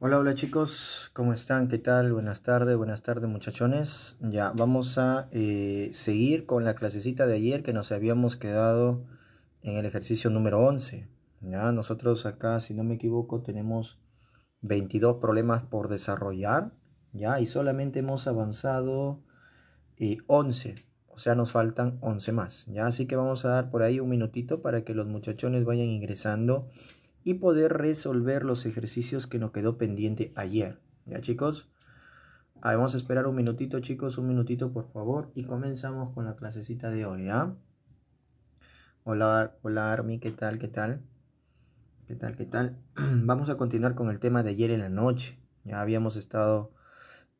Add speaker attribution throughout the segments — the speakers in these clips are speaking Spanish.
Speaker 1: Hola, hola chicos, ¿cómo están? ¿Qué tal? Buenas tardes, buenas tardes muchachones. Ya, vamos a eh, seguir con la clasecita de ayer que nos habíamos quedado en el ejercicio número 11. Ya, nosotros acá, si no me equivoco, tenemos 22 problemas por desarrollar, ya, y solamente hemos avanzado 11, eh, o sea, nos faltan 11 más, ya, así que vamos a dar por ahí un minutito para que los muchachones vayan ingresando y poder resolver los ejercicios que nos quedó pendiente ayer. ¿Ya chicos? Ah, vamos a esperar un minutito chicos, un minutito por favor y comenzamos con la clasecita de hoy. Hola, hola Armi, ¿qué tal? ¿Qué tal? ¿Qué tal? ¿Qué tal? Vamos a continuar con el tema de ayer en la noche. Ya habíamos estado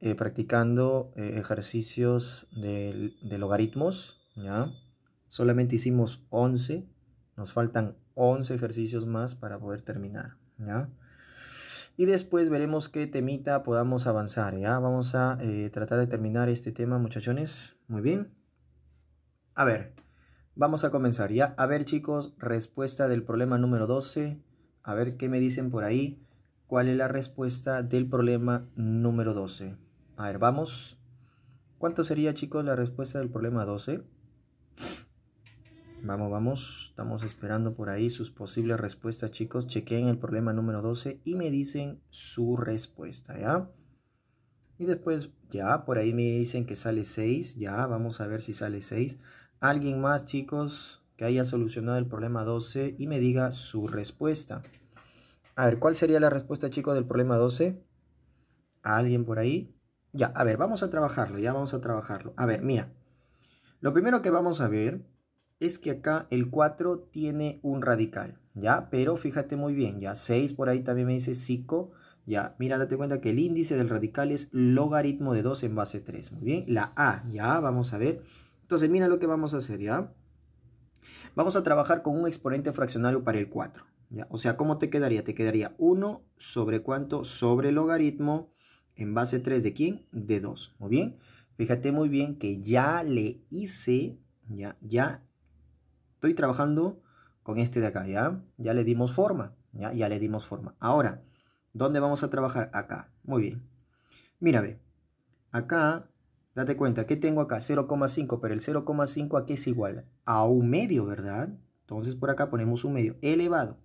Speaker 1: eh, practicando eh, ejercicios de, logaritmos. ¿ya? Solamente hicimos 11, nos faltan 11 ejercicios más para poder terminar, Y después veremos qué temita podamos avanzar, ¿ya? Vamos a eh, tratar de terminar este tema, muchachones. Muy bien. A ver, vamos a comenzar, ¿ya? A ver, chicos, respuesta del problema número 12. A ver qué me dicen por ahí. ¿Cuál es la respuesta del problema número 12? A ver, vamos. ¿Cuánto sería, chicos, la respuesta del problema 12? Vamos, vamos, estamos esperando por ahí sus posibles respuestas, chicos. Chequen el problema número 12 y me dicen su respuesta, ¿ya? Y después, ya, por ahí me dicen que sale 6, ya, vamos a ver si sale 6. Alguien más, chicos, que haya solucionado el problema 12 y me diga su respuesta. A ver, ¿cuál sería la respuesta, chicos, del problema 12? ¿Alguien por ahí? Ya, a ver, vamos a trabajarlo, ya vamos a trabajarlo. A ver, mira. Lo primero que vamos a ver es que acá el 4 tiene un radical, ¿ya? Pero fíjate muy bien, ya 6 por ahí también me dice 5, ya. Mira, date cuenta que el índice del radical es logaritmo de 2 en base 3, muy bien. La A, ya, vamos a ver. Entonces, mira lo que vamos a hacer, ¿ya? Vamos a trabajar con un exponente fraccionario para el 4, ¿ya? O sea, ¿cómo te quedaría? Te quedaría 1 sobre cuánto? Sobre logaritmo en base 3 de quién? De 2, muy bien. Fíjate muy bien que ya le hice, ya, ya Estoy trabajando con este de acá, ¿ya? Ya le dimos forma, ¿ya? Ya le dimos forma. Ahora, ¿dónde vamos a trabajar? Acá. Muy bien. Mira, ve. Acá, date cuenta, ¿qué tengo acá? 0,5, pero el 0,5 aquí es igual? A un medio, ¿verdad? Entonces por acá ponemos un medio elevado.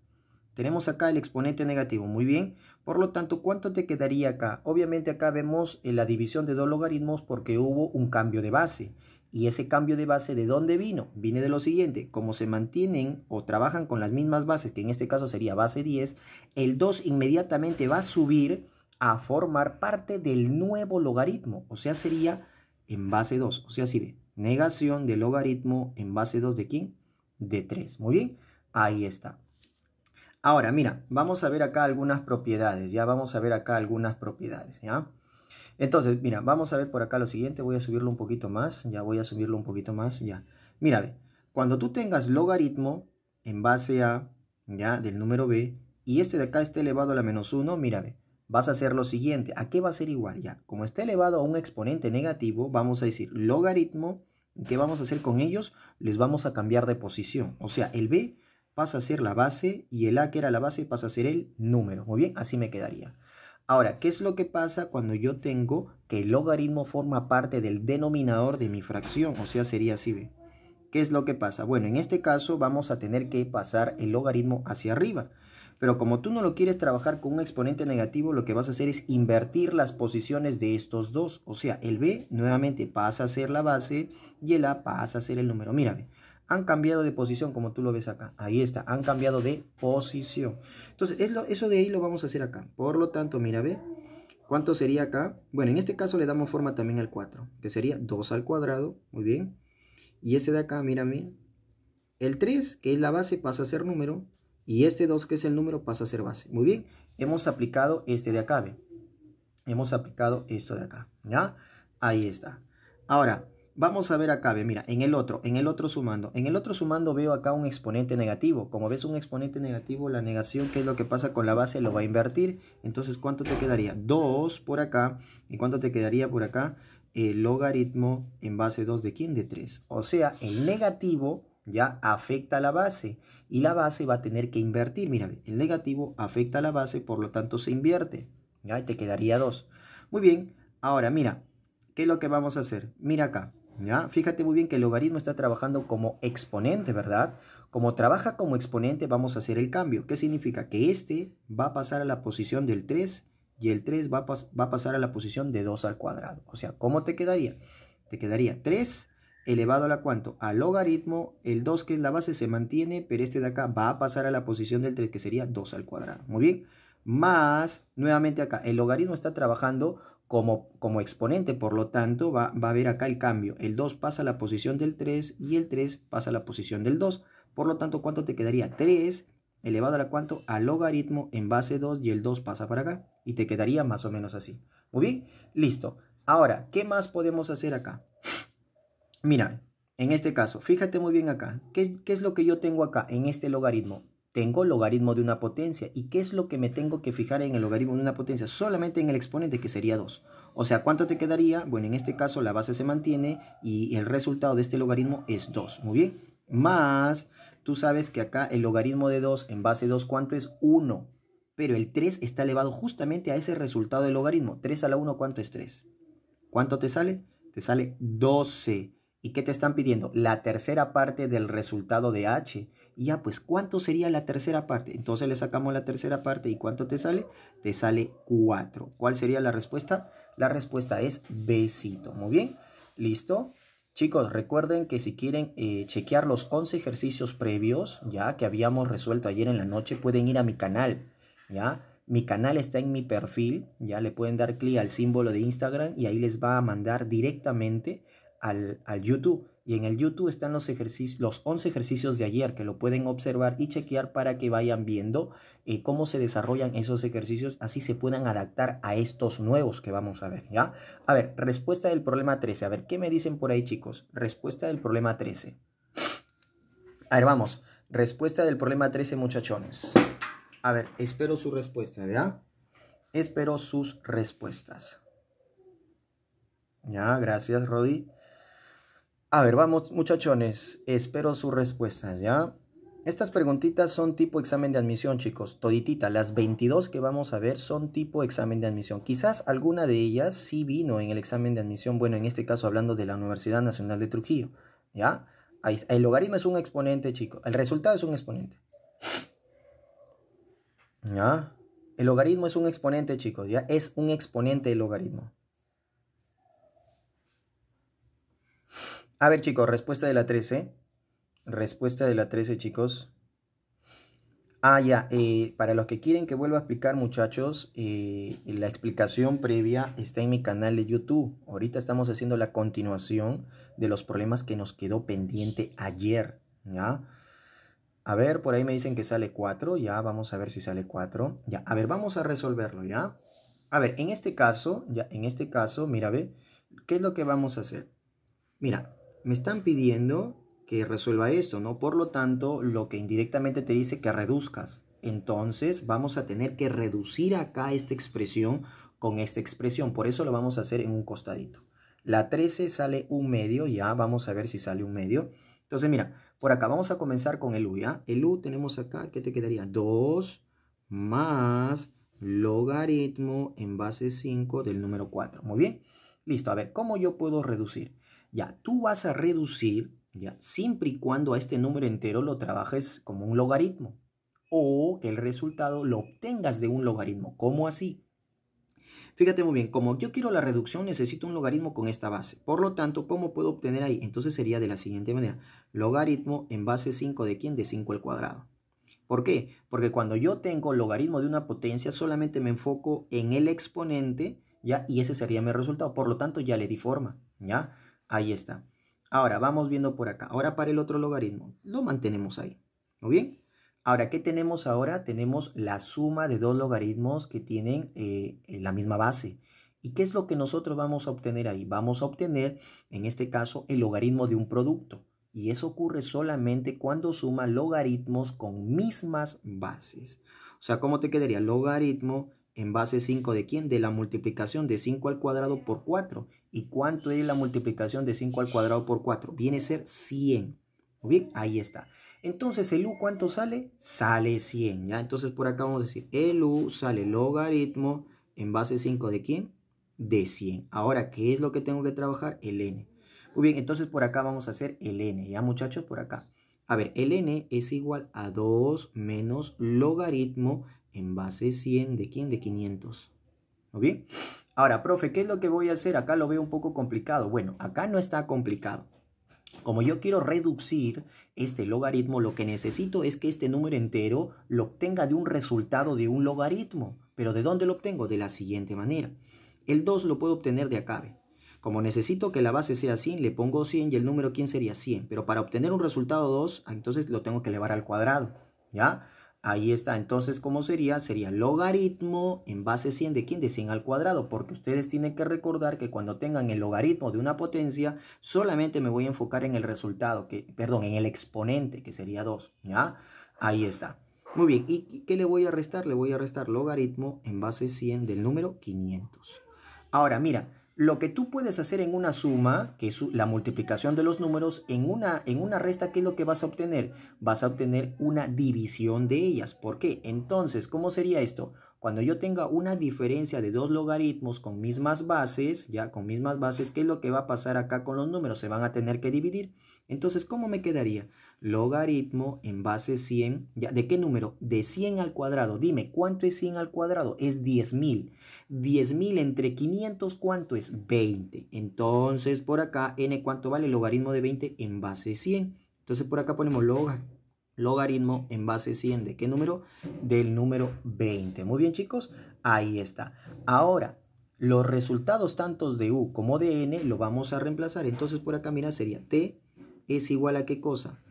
Speaker 1: Tenemos acá el exponente negativo, muy bien. Por lo tanto, ¿cuánto te quedaría acá? Obviamente acá vemos la división de dos logaritmos porque hubo un cambio de base. Y ese cambio de base, ¿de dónde vino? Viene de lo siguiente, como se mantienen o trabajan con las mismas bases, que en este caso sería base 10, el 2 inmediatamente va a subir a formar parte del nuevo logaritmo, o sea, sería en base 2, o sea, si ve, negación del logaritmo en base 2 de quién? De 3, muy bien, ahí está. Ahora, mira, vamos a ver acá algunas propiedades, ya vamos a ver acá algunas propiedades, ¿ya? Entonces, mira, vamos a ver por acá lo siguiente. Voy a subirlo un poquito más. Ya voy a subirlo un poquito más. Ya. Mira, cuando tú tengas logaritmo en base a, ya, del número b, y este de acá esté elevado a la menos 1, mira, vas a hacer lo siguiente. ¿A qué va a ser igual? Ya, como está elevado a un exponente negativo, vamos a decir logaritmo. ¿Qué vamos a hacer con ellos? Les vamos a cambiar de posición. O sea, el b pasa a ser la base y el a que era la base pasa a ser el número. Muy bien, así me quedaría. Ahora, ¿qué es lo que pasa cuando yo tengo que el logaritmo forma parte del denominador de mi fracción? O sea, sería así, ¿ve? ¿Qué es lo que pasa? Bueno, en este caso vamos a tener que pasar el logaritmo hacia arriba. Pero como tú no lo quieres trabajar con un exponente negativo, lo que vas a hacer es invertir las posiciones de estos dos. O sea, el b nuevamente pasa a ser la base y el a pasa a ser el número. Mírame, han cambiado de posición, como tú lo ves acá. Ahí está, han cambiado de posición. Entonces, es eso de ahí lo vamos a hacer acá. Por lo tanto, mira, ve, ¿cuánto sería acá? Bueno, en este caso le damos forma también al 4, que sería 2 al cuadrado, muy bien. Y este de acá, mira mírame, el 3, que es la base, pasa a ser número, y este 2, que es el número, pasa a ser base. Muy bien, hemos aplicado este de acá, ve. Hemos aplicado esto de acá, ¿ya? Ahí está. Ahora, Vamos a ver acá, mira, en el otro, en el otro sumando. En el otro sumando veo acá un exponente negativo. Como ves un exponente negativo, la negación, ¿qué es lo que pasa con la base, lo va a invertir. Entonces, ¿cuánto te quedaría? 2 por acá. ¿Y cuánto te quedaría por acá? El logaritmo en base 2 de quién? De 3. O sea, el negativo ya afecta a la base y la base va a tener que invertir. Mira, el negativo afecta a la base, por lo tanto se invierte. Ya te quedaría 2. Muy bien, ahora mira, ¿qué es lo que vamos a hacer? Mira acá. ¿Ya? Fíjate muy bien que el logaritmo está trabajando como exponente, ¿verdad? Como trabaja como exponente, vamos a hacer el cambio. ¿Qué significa? Que este va a pasar a la posición del 3 y el 3 va a, va a pasar a la posición de 2 al cuadrado. O sea, ¿cómo te quedaría? Te quedaría 3 elevado a la cuánto? Al logaritmo, el 2 que es la base se mantiene, pero este de acá va a pasar a la posición del 3 que sería 2 al cuadrado. Muy bien. Más, nuevamente acá, el logaritmo está trabajando como, como exponente, por lo tanto, va, va a haber acá el cambio. El 2 pasa a la posición del 3 y el 3 pasa a la posición del 2. Por lo tanto, ¿cuánto te quedaría? 3 elevado a cuánto? Al logaritmo en base 2 y el 2 pasa para acá. Y te quedaría más o menos así. Muy bien, listo. Ahora, ¿qué más podemos hacer acá? Mira, en este caso, fíjate muy bien acá. ¿Qué, qué es lo que yo tengo acá en este logaritmo? tengo logaritmo de una potencia. ¿Y qué es lo que me tengo que fijar en el logaritmo de una potencia? Solamente en el exponente, que sería 2. O sea, ¿cuánto te quedaría? Bueno, en este caso la base se mantiene y el resultado de este logaritmo es 2. Muy bien. Más, tú sabes que acá el logaritmo de 2 en base 2, ¿cuánto es? 1. Pero el 3 está elevado justamente a ese resultado del logaritmo. 3 a la 1, ¿cuánto es 3? ¿Cuánto te sale? Te sale 12. ¿Y qué te están pidiendo? La tercera parte del resultado de h. ya, pues, ¿cuánto sería la tercera parte? Entonces le sacamos la tercera parte y ¿cuánto te sale? Te sale 4. ¿Cuál sería la respuesta? La respuesta es besito. Muy bien, listo. Chicos, recuerden que si quieren eh, chequear los 11 ejercicios previos, ya que habíamos resuelto ayer en la noche, pueden ir a mi canal, ya. Mi canal está en mi perfil, ya le pueden dar clic al símbolo de Instagram y ahí les va a mandar directamente al, YouTube. Y en el YouTube están los, ejercicios, los 11 ejercicios de ayer que lo pueden observar y chequear para que vayan viendo eh, cómo se desarrollan esos ejercicios, así se puedan adaptar a estos nuevos que vamos a ver, ¿ya? A ver, respuesta del problema 13. A ver, ¿qué me dicen por ahí, chicos? Respuesta del problema 13. A ver, vamos. Respuesta del problema 13, muchachones. A ver, espero su respuesta, ¿ya? Espero sus respuestas. Ya, gracias, Rodi. A ver, vamos muchachones, espero sus respuestas, ¿ya? Estas preguntitas son tipo examen de admisión, chicos. Toditita, las 22 que vamos a ver son tipo examen de admisión. Quizás alguna de ellas sí vino en el examen de admisión, bueno, en este caso hablando de la Universidad Nacional de Trujillo, ¿ya? El logaritmo es un exponente, chicos. El resultado es un exponente. ¿Ya? El logaritmo es un exponente, chicos, ¿ya? Es un exponente el logaritmo. A ver, chicos, respuesta de la 13. Respuesta de la 13, chicos. Ah, ya, eh, para los que quieren que vuelva a explicar, muchachos, eh, la explicación previa está en mi canal de YouTube. Ahorita estamos haciendo la continuación de los problemas que nos quedó pendiente ayer, ¿ya? A ver, por ahí me dicen que sale 4, ya, vamos a ver si sale 4. Ya, a ver, vamos a resolverlo, ¿ya? A ver, en este caso, ya, en este caso, mira, ve, ¿qué es lo que vamos a hacer? Mira, me están pidiendo que resuelva esto, ¿no? Por lo tanto, lo que indirectamente te dice que reduzcas. Entonces vamos a tener que reducir acá esta expresión con esta expresión. Por eso lo vamos a hacer en un costadito. La 13 sale un medio, ya vamos a ver si sale un medio. Entonces mira, por acá vamos a comenzar con el U, ¿ya? El U tenemos acá, ¿qué te quedaría? 2 más logaritmo en base 5 del número 4. Muy bien. Listo, a ver, ¿cómo yo puedo reducir? Ya, tú vas a reducir, ya, siempre y cuando a este número entero lo trabajes como un logaritmo o que el resultado lo obtengas de un logaritmo. ¿Cómo así? Fíjate muy bien, como yo quiero la reducción, necesito un logaritmo con esta base. Por lo tanto, ¿cómo puedo obtener ahí? Entonces sería de la siguiente manera. Logaritmo en base 5 de quién? De 5 al cuadrado. ¿Por qué? Porque cuando yo tengo logaritmo de una potencia, solamente me enfoco en el exponente, ¿ya? Y ese sería mi resultado. Por lo tanto, ya le di forma, ¿ya? Ahí está. Ahora, vamos viendo por acá. Ahora para el otro logaritmo. Lo mantenemos ahí. ¿Muy bien? Ahora, ¿qué tenemos ahora? Tenemos la suma de dos logaritmos que tienen eh, la misma base. ¿Y qué es lo que nosotros vamos a obtener ahí? Vamos a obtener, en este caso, el logaritmo de un producto. Y eso ocurre solamente cuando suma logaritmos con mismas bases. O sea, ¿cómo te quedaría? Logaritmo en base 5 de quién? De la multiplicación de 5 al cuadrado por 4. ¿Y cuánto es la multiplicación de 5 al cuadrado por 4? Viene a ser 100. ¿O bien? Ahí está. Entonces, el U, ¿cuánto sale? Sale 100, ¿ya? Entonces, por acá vamos a decir, el U sale logaritmo en base 5 de quién? De 100. Ahora, ¿qué es lo que tengo que trabajar? El N. Muy bien, entonces por acá vamos a hacer el N, ¿ya, muchachos? Por acá. A ver, el N es igual a 2 menos logaritmo en base 100 de quién? De 500. ¿O bien? Ahora, profe, ¿qué es lo que voy a hacer? Acá lo veo un poco complicado. Bueno, acá no está complicado. Como yo quiero reducir este logaritmo, lo que necesito es que este número entero lo obtenga de un resultado de un logaritmo. ¿Pero de dónde lo obtengo? De la siguiente manera. El 2 lo puedo obtener de acá. Como necesito que la base sea 100, le pongo 100 y el número quién sería 100. Pero para obtener un resultado 2, ah, entonces lo tengo que elevar al cuadrado. ¿Ya? Ahí está. Entonces, ¿cómo sería? Sería logaritmo en base 100 de quién? 100 al cuadrado. Porque ustedes tienen que recordar que cuando tengan el logaritmo de una potencia, solamente me voy a enfocar en el resultado, que, perdón, en el exponente, que sería 2. ¿Ya? Ahí está. Muy bien. ¿Y qué le voy a restar? Le voy a restar logaritmo en base 100 del número 500. Ahora, mira. Lo que tú puedes hacer en una suma, que es la multiplicación de los números, en una, resta, ¿qué es lo que vas a obtener? Vas a obtener una división de ellas. ¿Por qué? Entonces, ¿cómo sería esto? Cuando yo tenga una diferencia de dos logaritmos con mismas bases, ya con mismas bases, ¿qué es lo que va a pasar acá con los números? Se van a tener que dividir. Entonces, ¿cómo me quedaría? logaritmo en base 100. ¿ya? ¿De qué número? De 100 al cuadrado. Dime, ¿cuánto es 100 al cuadrado? Es 10.000. 10.000 entre 500, ¿cuánto es? 20. Entonces, por acá, n, ¿cuánto vale? Logaritmo de 20 en base 100. Entonces, por acá ponemos logaritmo en base 100. ¿De qué número? Del número 20. Muy bien, chicos. Ahí está. Ahora, los resultados tantos de u como de n lo vamos a reemplazar. Entonces, por acá, mira, sería t es igual a qué cosa?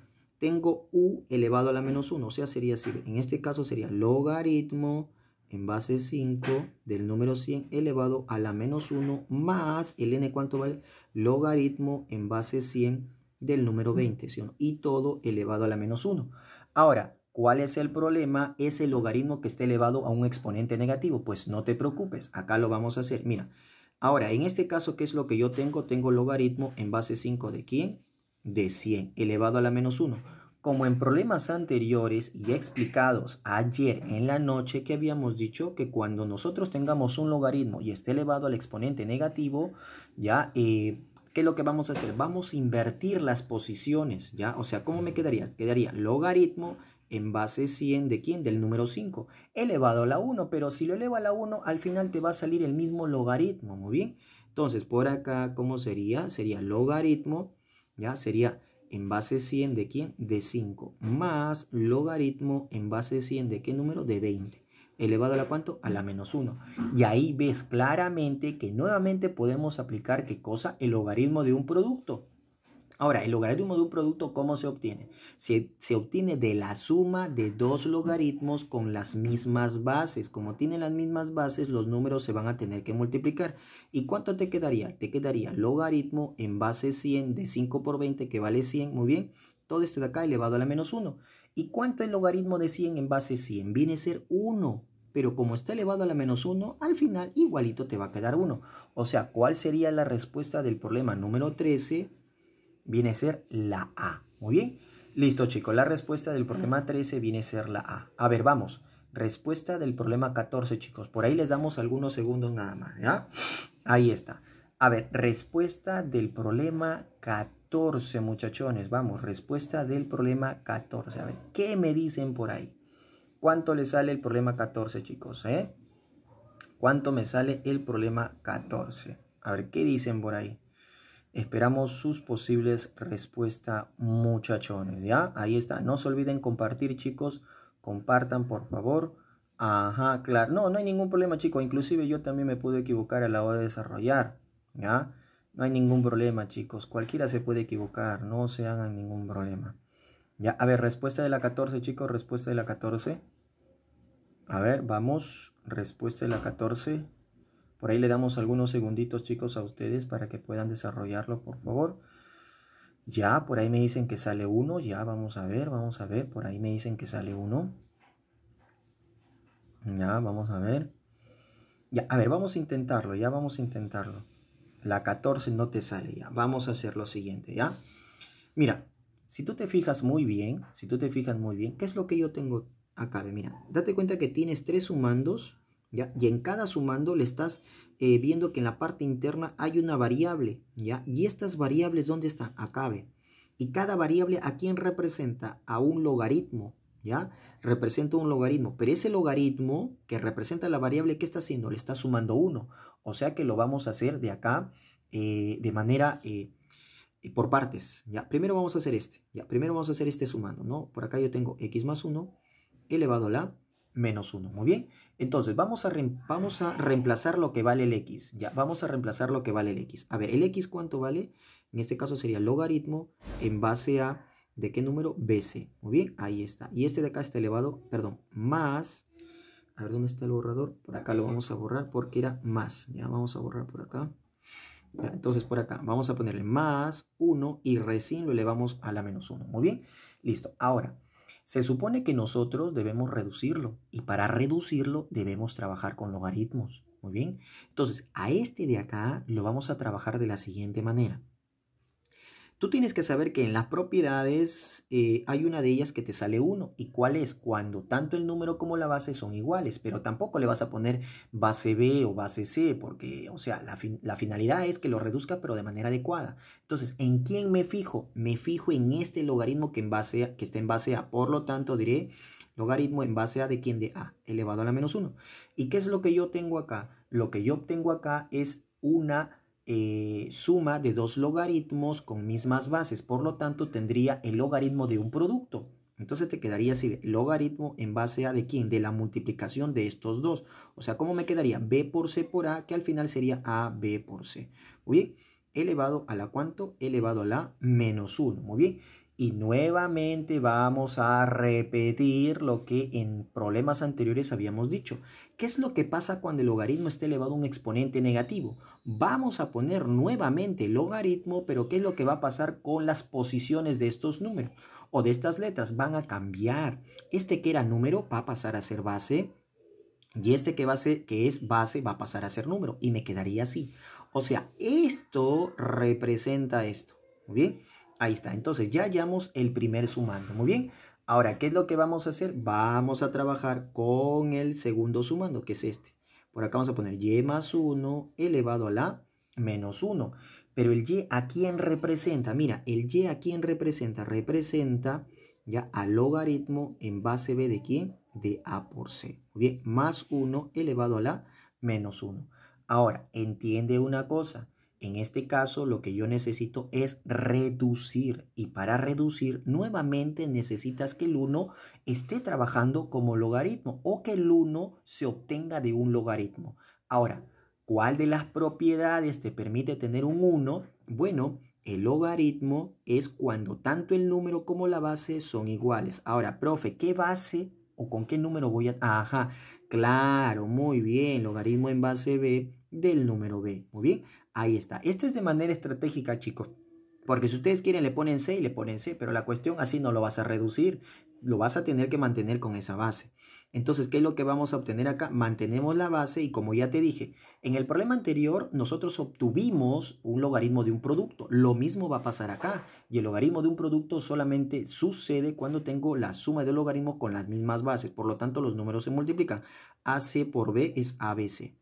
Speaker 1: tengo u elevado a la menos 1. O sea, sería así. En este caso sería logaritmo en base 5 del número 100 elevado a la menos 1 más el n cuánto vale logaritmo en base 100 del número 20 ¿sí? y todo elevado a la menos 1 ahora ¿Cuál es el problema? Es el logaritmo que está elevado a un exponente negativo. Pues no te preocupes, acá lo vamos a hacer. Mira, ahora en este caso, ¿qué es lo que yo tengo? Tengo logaritmo en base 5 de quién? de 100 elevado a la menos 1. Como en problemas anteriores y explicados ayer en la noche que habíamos dicho que cuando nosotros tengamos un logaritmo y esté elevado al exponente negativo, ya que eh, ¿qué es lo que vamos a hacer? Vamos a invertir las posiciones, ¿ya? O sea, ¿cómo me quedaría? Quedaría logaritmo en base 100 de quién? Del número 5, elevado a la 1, pero si lo eleva a la 1, al final te va a salir el mismo logaritmo, muy bien. Entonces, por acá, ¿cómo sería? Sería logaritmo Sería en base 100 de quién? De 5, más logaritmo en base 100 de qué número? De 20, elevado a la cuánto? A la menos 1. Y ahí ves claramente que nuevamente podemos aplicar qué cosa? El logaritmo de un producto. Ahora, el logaritmo de un producto, ¿cómo se obtiene? Se, obtiene de la suma de dos logaritmos con las mismas bases. Como tienen las mismas bases, los números se van a tener que multiplicar. ¿Y cuánto te quedaría? Te quedaría logaritmo en base 100 de 5 por 20 que vale 100. Muy bien. Todo esto de acá elevado a la menos 1. ¿Y cuánto es logaritmo de 100 en base 100? Viene a ser 1 pero como está elevado a la menos 1, al final igualito te va a quedar 1. O sea, ¿cuál sería la respuesta del problema número 13? viene a ser la A. Muy bien. Listo, chicos. La respuesta del problema 13 ah. viene a ser la A. A ver, vamos. Respuesta del problema 14, chicos. Por ahí les damos algunos segundos nada más, Ahí está. A ver, respuesta del problema 14, muchachones. Vamos, respuesta del problema 14. A ver, ¿qué me dicen por ahí? ¿Cuánto le sale el problema 14, chicos? Eh? ¿Cuánto me sale el problema 14? A ver, ¿qué dicen por ahí? Esperamos sus posibles respuestas, muchachones, ¿ya? Ahí está. No se olviden compartir, chicos. Compartan, por favor. Ajá, claro. No, no hay ningún problema, chicos. Inclusive yo también me pude equivocar a la hora de desarrollar, ¿ya? No hay ningún problema, chicos. Cualquiera se puede equivocar. No se hagan ningún problema. Ya, a ver, respuesta de la 14, chicos. Respuesta de la 14. A ver, vamos. Respuesta de la 14. Por ahí le damos algunos segunditos, chicos, a ustedes para que puedan desarrollarlo, por favor. Ya, por ahí me dicen que sale uno. Ya, vamos a ver, vamos a ver. Por ahí me dicen que sale uno. Ya, vamos a ver. Ya, a ver, vamos a intentarlo, ya vamos a intentarlo. La 14 no te sale ya. Vamos a hacer lo siguiente, ¿ya? Mira, si tú te fijas muy bien, si tú te fijas muy bien, ¿qué es lo que yo tengo acá? Mira, date cuenta que tienes tres sumandos y en cada sumando le estás eh, viendo que en la parte interna hay una variable, ¿ya? Y estas variables, ¿dónde están? acabe Y cada variable, ¿a quién representa? A un logaritmo, ¿ya? Representa un logaritmo, pero ese logaritmo que representa la variable, ¿qué está haciendo? Le está sumando 1, o sea que lo vamos a hacer de acá eh, de manera... Eh, por partes, ¿ya? Primero vamos a hacer este, ¿ya? Primero vamos a hacer este sumando, ¿no? Por acá yo tengo x más 1 elevado a la menos 1. Muy bien. Entonces, vamos a, vamos a reemplazar lo que vale el x. Ya, vamos a reemplazar lo que vale el x. A ver, ¿el x cuánto vale? En este caso sería logaritmo en base a, ¿de qué número? BC. Muy bien, ahí está. Y este de acá está elevado, perdón, más. A ver, ¿dónde está el borrador? Por acá lo vamos a borrar porque era más. Ya, vamos a borrar por acá. entonces, por acá vamos a ponerle más 1 y recién lo elevamos a la menos 1. Muy bien, listo. Ahora... Se supone que nosotros debemos reducirlo y para reducirlo debemos trabajar con logaritmos. Muy bien. Entonces, a este de acá lo vamos a trabajar de la siguiente manera. Tú tienes que saber que en las propiedades eh, hay una de ellas que te sale 1. ¿Y cuál es? Cuando tanto el número como la base son iguales, pero tampoco le vas a poner base B o base C, porque, o sea, la, finalidad es que lo reduzca, pero de manera adecuada. Entonces, ¿en quién me fijo? Me fijo en este logaritmo que, que está en base A. Por lo tanto, diré logaritmo en base a de quién de A, elevado a la menos 1. ¿Y qué es lo que yo tengo acá? Lo que yo obtengo acá es una eh, suma de dos logaritmos con mismas bases, por lo tanto tendría el logaritmo de un producto. Entonces te quedaría así, logaritmo en base a de quién, de la multiplicación de estos dos. O sea, ¿cómo me quedaría? B por C por A, que al final sería a b por C. Muy bien, elevado a la cuánto? Elevado a la menos 1. Muy bien, y nuevamente vamos a repetir lo que en problemas anteriores habíamos dicho. ¿Qué es lo que pasa cuando el logaritmo está elevado a un exponente negativo? Vamos a poner nuevamente el logaritmo, pero ¿qué es lo que va a pasar con las posiciones de estos números o de estas letras? Van a cambiar. Este que era número va a pasar a ser base y este que, va a que es base va a pasar a ser número y me quedaría así. O sea, esto representa esto. Muy bien, ahí está. Entonces ya hallamos el primer sumando. Muy bien. Ahora, ¿qué es lo que vamos a hacer? Vamos a trabajar con el segundo sumando, que es este. Por acá vamos a poner y más 1 elevado a la menos 1. Pero el y a quién representa? Mira, el y a quién representa? Representa ya al logaritmo en base b de quién? De a por c. Muy bien, más 1 elevado a la menos 1. Ahora, entiende una cosa. En este caso, lo que yo necesito es reducir. Y para reducir, nuevamente necesitas que el 1 esté trabajando como logaritmo o que el 1 se obtenga de un logaritmo. Ahora, ¿cuál de las propiedades te permite tener un 1? Bueno, el logaritmo es cuando tanto el número como la base son iguales. Ahora, profe, ¿qué base o con qué número voy a...? Ajá, claro, muy bien, logaritmo en base B del número B. Muy bien, Ahí está. Esto es de manera estratégica, chicos. Porque si ustedes quieren le ponen C y le ponen C, pero la cuestión así no lo vas a reducir, lo vas a tener que mantener con esa base. Entonces, ¿qué es lo que vamos a obtener acá? Mantenemos la base y como ya te dije, en el problema anterior nosotros obtuvimos un logaritmo de un producto. Lo mismo va a pasar acá. Y el logaritmo de un producto solamente sucede cuando tengo la suma de logaritmos con las mismas bases. Por lo tanto, los números se multiplican. AC por B es ABC.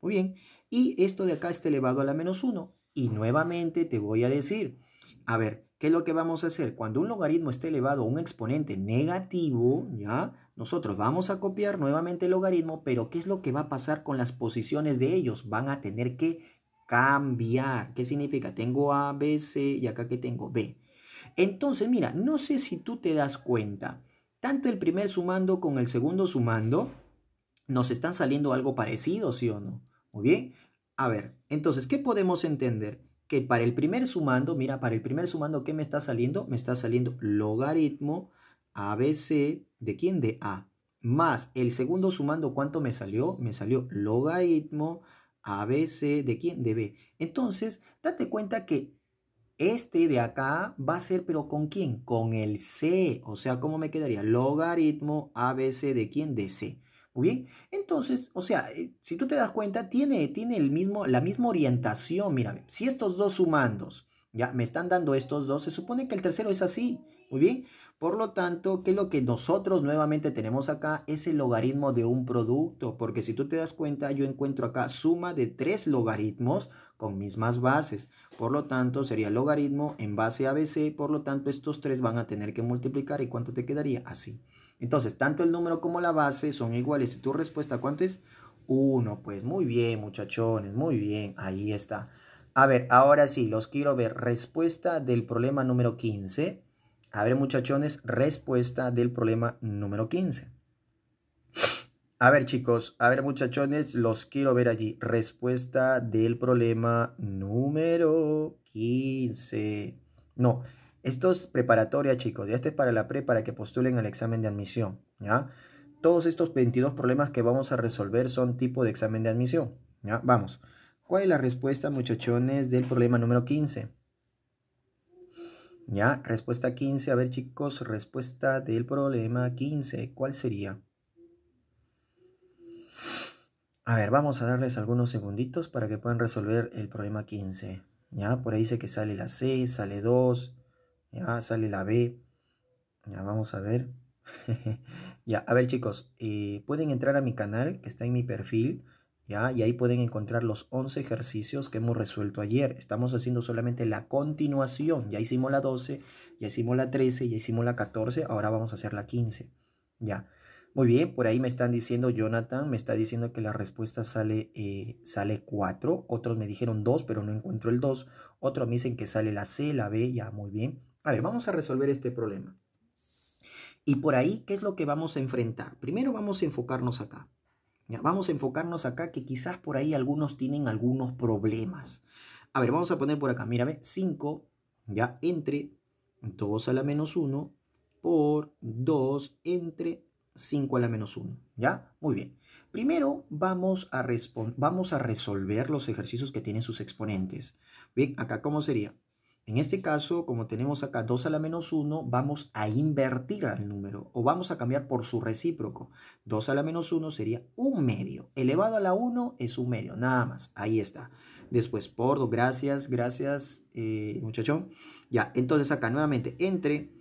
Speaker 1: Muy bien. Y esto de acá está elevado a la menos 1. Y nuevamente te voy a decir, a ver, ¿qué es lo que vamos a hacer? Cuando un logaritmo esté elevado a un exponente negativo, ¿ya? Nosotros vamos a copiar nuevamente el logaritmo, pero ¿qué es lo que va a pasar con las posiciones de ellos? Van a tener que cambiar. ¿Qué significa? Tengo A, B, C y acá que tengo B. Entonces, mira, no sé si tú te das cuenta, tanto el primer sumando con el segundo sumando nos están saliendo algo parecido, ¿sí o no? Muy bien. A ver, entonces, ¿qué podemos entender? Que para el primer sumando, mira, para el primer sumando, ¿qué me está saliendo? Me está saliendo logaritmo ABC, ¿de quién? De A. Más el segundo sumando, ¿cuánto me salió? Me salió logaritmo ABC, ¿de quién? De B. Entonces, date cuenta que este de acá va a ser, pero ¿con quién? Con el C. O sea, ¿cómo me quedaría? Logaritmo ABC, ¿de quién? De C. Muy bien, entonces, o sea, eh, si tú te das cuenta, tiene, tiene el mismo, la misma orientación, mira, si estos dos sumandos, ya, me están dando estos dos, se supone que el tercero es así, muy bien, por lo tanto, que lo que nosotros nuevamente tenemos acá es el logaritmo de un producto, porque si tú te das cuenta, yo encuentro acá suma de tres logaritmos con mismas bases. Por lo tanto, sería logaritmo en base ABC, por lo tanto, estos tres van a tener que multiplicar. ¿Y cuánto te quedaría? Así. Entonces, tanto el número como la base son iguales. ¿Y tu respuesta cuánto es? 1. Pues muy bien, muchachones, muy bien. Ahí está. A ver, ahora sí, los quiero ver. Respuesta del problema número 15. A ver, muchachones, respuesta del problema número 15. A ver, chicos, a ver, muchachones, los quiero ver allí. Respuesta del problema número 15. No, esto es preparatoria, chicos. Ya este es para la pre, para que postulen al examen de admisión. ¿ya? Todos estos 22 problemas que vamos a resolver son tipo de examen de admisión. ¿ya? Vamos. ¿Cuál es la respuesta, muchachones, del problema número 15? ¿Ya? Respuesta 15. A ver, chicos, respuesta del problema 15. ¿Cuál sería? A ver, vamos a darles algunos segunditos para que puedan resolver el problema 15. ¿Ya? Por ahí dice que sale la 6, sale 2, ya sale la B. Ya vamos a ver. ya, a ver chicos, eh, pueden entrar a mi canal que está en mi perfil. ¿Ya? Y ahí pueden encontrar los 11 ejercicios que hemos resuelto ayer. Estamos haciendo solamente la continuación. Ya hicimos la 12, ya hicimos la 13, ya hicimos la 14, ahora vamos a hacer la 15. ¿Ya? Muy bien, por ahí me están diciendo, Jonathan, me está diciendo que la respuesta sale, eh, sale 4. Otros me dijeron 2, pero no encuentro el 2. Otros me dicen que sale la C, la B, ya, muy bien. A ver, vamos a resolver este problema. Y por ahí, ¿qué es lo que vamos a enfrentar? Primero vamos a enfocarnos acá. vamos a enfocarnos acá que quizás por ahí algunos tienen algunos problemas. A ver, vamos a poner por acá, mírame, 5, ya, entre 2 a la menos 1 por 2 entre 5 a la menos 1, ¿ya? Muy bien. Primero vamos a, vamos a resolver los ejercicios que tienen sus exponentes. Bien, acá, ¿cómo sería? En este caso, como tenemos acá 2 a la menos 1, vamos a invertir al número o vamos a cambiar por su recíproco. 2 a la menos 1 sería un medio. Elevado a la 1 es un medio, nada más. Ahí está. Después por 2, gracias, gracias, eh, muchachón. Ya, entonces acá nuevamente entre.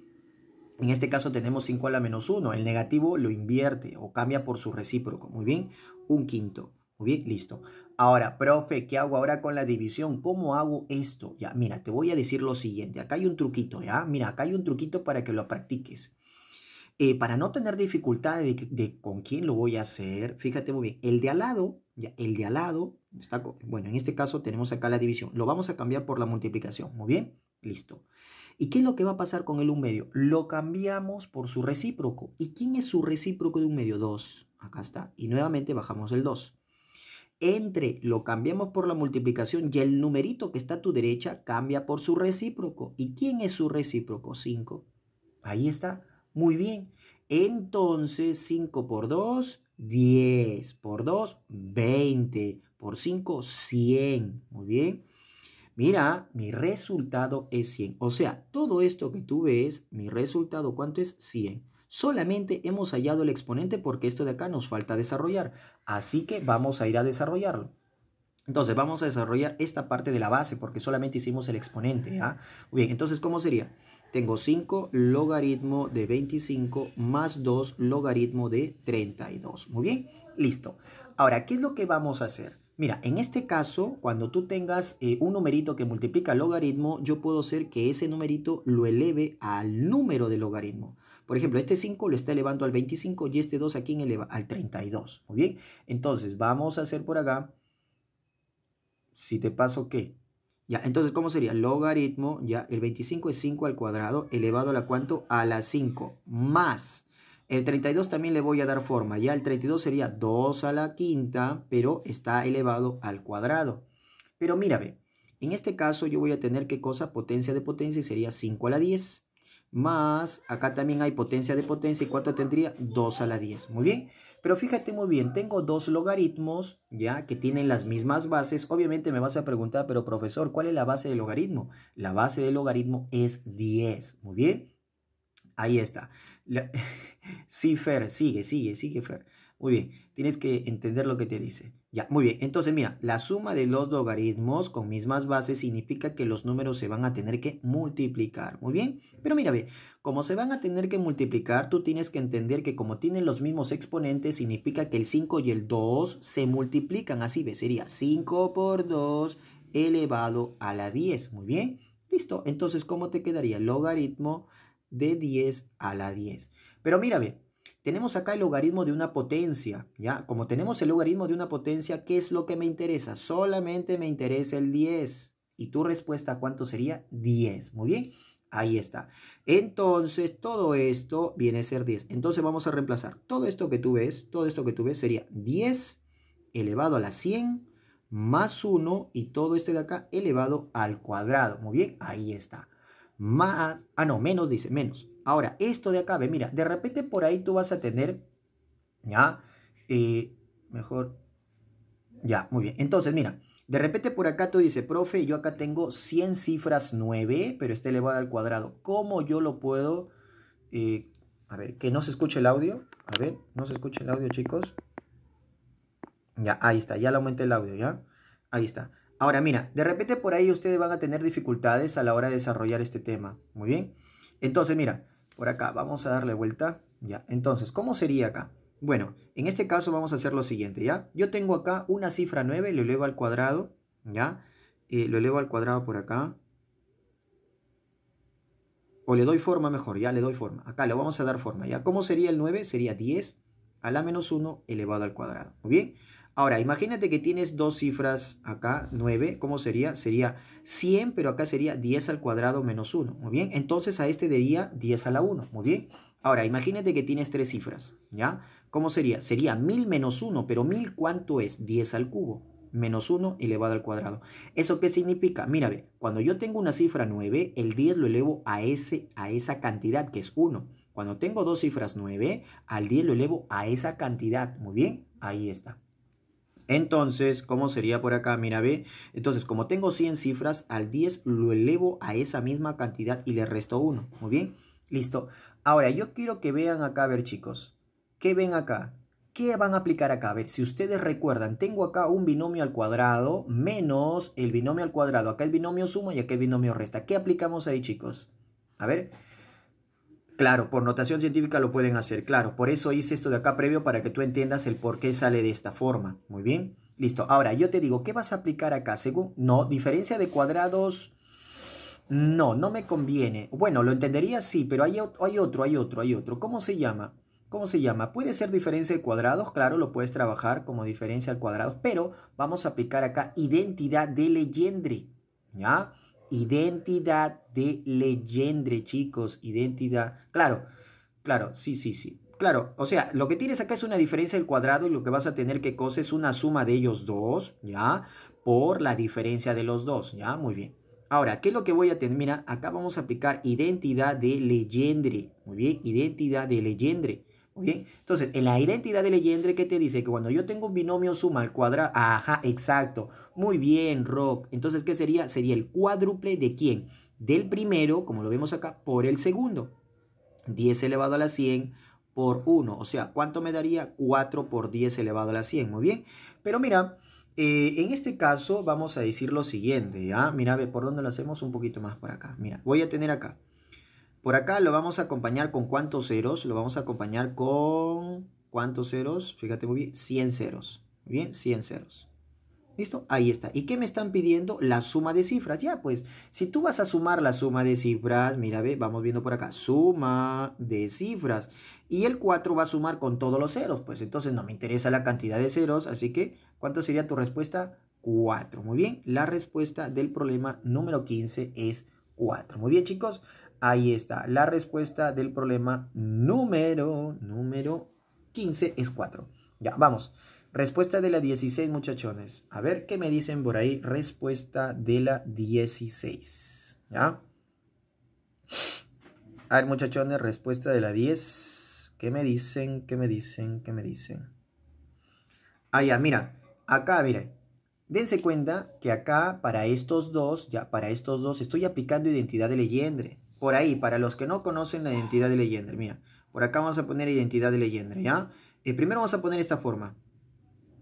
Speaker 1: En este caso tenemos 5 a la menos 1. El negativo lo invierte o cambia por su recíproco. Muy bien, un quinto. Muy bien, listo. Ahora, profe, ¿qué hago ahora con la división? ¿Cómo hago esto? Ya, mira, te voy a decir lo siguiente. Acá hay un truquito, ¿ya? Mira, acá hay un truquito para que lo practiques. Eh, para no tener dificultades de, con quién lo voy a hacer, fíjate muy bien, el de al lado, ya, el de al lado, está, bueno, en este caso tenemos acá la división, lo vamos a cambiar por la multiplicación, muy bien, listo. ¿Y qué es lo que va a pasar con el 1 medio? Lo cambiamos por su recíproco. ¿Y quién es su recíproco de un medio? 2, acá está, y nuevamente bajamos el 2 entre lo cambiamos por la multiplicación y el numerito que está a tu derecha cambia por su recíproco. ¿Y quién es su recíproco? 5. Ahí está. Muy bien. Entonces 5 por 2, 10. Por 2, 20. Por 5, 100. Muy bien. Mira, mi resultado es 100. O sea, todo esto que tú ves, mi resultado, ¿cuánto es? 100. Solamente hemos hallado el exponente porque esto de acá nos falta desarrollar. Así que vamos a ir a desarrollarlo. Entonces vamos a desarrollar esta parte de la base porque solamente hicimos el exponente. ¿ah? Muy bien, entonces ¿cómo sería? Tengo 5 logaritmo de 25 más 2 logaritmo de 32. Muy bien, listo. Ahora, ¿qué es lo que vamos a hacer? Mira, en este caso, cuando tú tengas eh, un numerito que multiplica logaritmo, yo puedo hacer que ese numerito lo eleve al número de logaritmo. Por ejemplo, este 5 lo está elevando al 25 y este 2 aquí en eleva? Al 32. Muy bien. Entonces, vamos a hacer por acá. Si te paso qué? Ya, entonces, ¿cómo sería? Logaritmo, ya, el 25 es 5 al cuadrado, elevado a la cuánto? A la 5, más. El 32 también le voy a dar forma, ya, el 32 sería 2 a la quinta, pero está elevado al cuadrado. Pero mírame, en este caso yo voy a tener qué cosa, potencia de potencia, y sería 5 a la 10 más, acá también hay potencia de potencia, ¿y cuánto tendría? 2 a la 10, muy bien. Pero fíjate muy bien, tengo dos logaritmos, ya, que tienen las mismas bases. Obviamente me vas a preguntar, pero profesor, ¿cuál es la base del logaritmo? La base del logaritmo es 10, muy bien. Ahí está. La... Sí, Fer, sigue, sigue, sigue, Fer. Muy bien, tienes que entender lo que te dice muy bien. Entonces, mira, la suma de los logaritmos con mismas bases significa que los números se van a tener que multiplicar. Muy bien. Pero mira, ve, como se van a tener que multiplicar, tú tienes que entender que como tienen los mismos exponentes, significa que el 5 y el 2 se multiplican. Así, ve, sería 5 por 2 elevado a la 10. Muy bien. Listo. Entonces, ¿cómo te quedaría? Logaritmo de 10 a la 10. Pero mira, ve, tenemos acá el logaritmo de una potencia, ¿ya? Como tenemos el logaritmo de una potencia, ¿qué es lo que me interesa? Solamente me interesa el 10. Y tu respuesta, ¿cuánto sería? 10. Muy bien, ahí está. Entonces, todo esto viene a ser 10. Entonces vamos a reemplazar todo esto que tú ves, todo esto que tú ves sería 10 elevado a la 100 más 1 y todo esto de acá elevado al cuadrado. Muy bien, ahí está. Más, ah no, menos dice, menos Ahora, esto de acá, ve, mira, de repente por ahí tú vas a tener, ¿ya? Eh, mejor, ya, muy bien. Entonces, mira, de repente por acá tú dices, profe, yo acá tengo 100 cifras 9, pero este elevado al cuadrado. ¿Cómo yo lo puedo... Eh, a ver, que no se escuche el audio. A ver, no se escuche el audio, chicos. Ya, ahí está, ya le aumenté el audio, ¿ya? Ahí está. Ahora, mira, de repente por ahí ustedes van a tener dificultades a la hora de desarrollar este tema. Muy bien. Entonces, mira, por acá. Vamos a darle vuelta. Ya, entonces, ¿cómo sería acá? Bueno, en este caso vamos a hacer lo siguiente, ¿ya? Yo tengo acá una cifra 9, lo elevo al cuadrado, ¿ya? Eh, lo elevo al cuadrado por acá. O le doy forma mejor, ya le doy forma. Acá le vamos a dar forma, ¿ya? ¿Cómo sería el 9? Sería 10 a la menos 1 elevado al cuadrado, bien? Ahora, imagínate que tienes dos cifras acá, 9, ¿cómo sería? Sería 100, pero acá sería 10 al cuadrado menos 1, muy bien. Entonces a este diría 10 a la 1, muy bien. Ahora, imagínate que tienes tres cifras, ¿ya? ¿Cómo sería? Sería 1000 menos 1, pero 1000 ¿cuánto es? 10 al cubo, menos 1 elevado al cuadrado. ¿Eso qué significa? Mira, cuando yo tengo una cifra 9, el 10 lo elevo a, ese, a esa cantidad que es 1. Cuando tengo dos cifras 9, al 10 lo elevo a esa cantidad, muy bien, ahí está. Entonces, ¿cómo sería por acá? Mira, ve. Entonces, como tengo 100 cifras, al 10 lo elevo a esa misma cantidad y le resto 1. Muy bien. Listo. Ahora, yo quiero que vean acá, a ver, chicos. ¿Qué ven acá? ¿Qué van a aplicar acá? A ver, si ustedes recuerdan, tengo acá un binomio al cuadrado menos el binomio al cuadrado. Acá el binomio suma y acá el binomio resta. ¿Qué aplicamos ahí, chicos? A ver. Claro, por notación científica lo pueden hacer, claro. Por eso hice esto de acá previo para que tú entiendas el por qué sale de esta forma. Muy bien. Listo. Ahora, yo te digo, ¿qué vas a aplicar acá? Según, no, diferencia de cuadrados, no, no me conviene. Bueno, lo entendería sí, pero hay, hay otro, hay otro, hay otro. ¿Cómo se llama? ¿Cómo se llama? Puede ser diferencia de cuadrados, claro, lo puedes trabajar como diferencia de cuadrados, pero vamos a aplicar acá identidad de Legendre, ¿ya? Identidad de leyendre, chicos. Identidad. Claro, claro, sí, sí, sí. Claro, o sea, lo que tienes acá es una diferencia del cuadrado y lo que vas a tener que coser es una suma de ellos dos, ¿ya? Por la diferencia de los dos, ¿ya? Muy bien. Ahora, ¿qué es lo que voy a tener? Mira, acá vamos a aplicar identidad de leyendre. Muy bien, identidad de leyendre. Bien, entonces, en la identidad de leyendre, que te dice que cuando yo tengo un binomio suma al cuadrado, ajá, exacto, muy bien, Rock. Entonces, ¿qué sería? Sería el cuádruple de quién? Del primero, como lo vemos acá, por el segundo. 10 elevado a la 100 por 1, o sea, ¿cuánto me daría? 4 por 10 elevado a la 100, muy bien. Pero mira, eh, en este caso vamos a decir lo siguiente, ¿ya? ¿ah? Mira, ve, ¿por dónde lo hacemos? Un poquito más por acá. Mira, voy a tener acá por acá lo vamos a acompañar con cuántos ceros? Lo vamos a acompañar con cuántos ceros? Fíjate muy bien, 100 ceros. bien, 100 ceros. ¿Listo? Ahí está. ¿Y qué me están pidiendo? La suma de cifras. Ya, pues, si tú vas a sumar la suma de cifras, mira, ve, vamos viendo por acá, suma de cifras. Y el 4 va a sumar con todos los ceros, pues entonces no me interesa la cantidad de ceros, así que, ¿cuánto sería tu respuesta? 4. Muy bien, la respuesta del problema número 15 es 4. Muy bien, chicos ahí está. La respuesta del problema número, número 15 es 4. Ya, vamos. Respuesta de la 16, muchachones. A ver qué me dicen por ahí. Respuesta de la 16. ¿Ya? A ver, muchachones, respuesta de la 10. ¿Qué me dicen? ¿Qué me dicen? ¿Qué me dicen? Ah, ya, mira. Acá, miren. Dense cuenta que acá, para estos dos, ya, para estos dos, estoy aplicando identidad de leyendre por ahí, para los que no conocen la identidad de leyenda, mira, por acá vamos a poner identidad de leyenda, ¿ya? Eh, primero vamos a poner esta forma,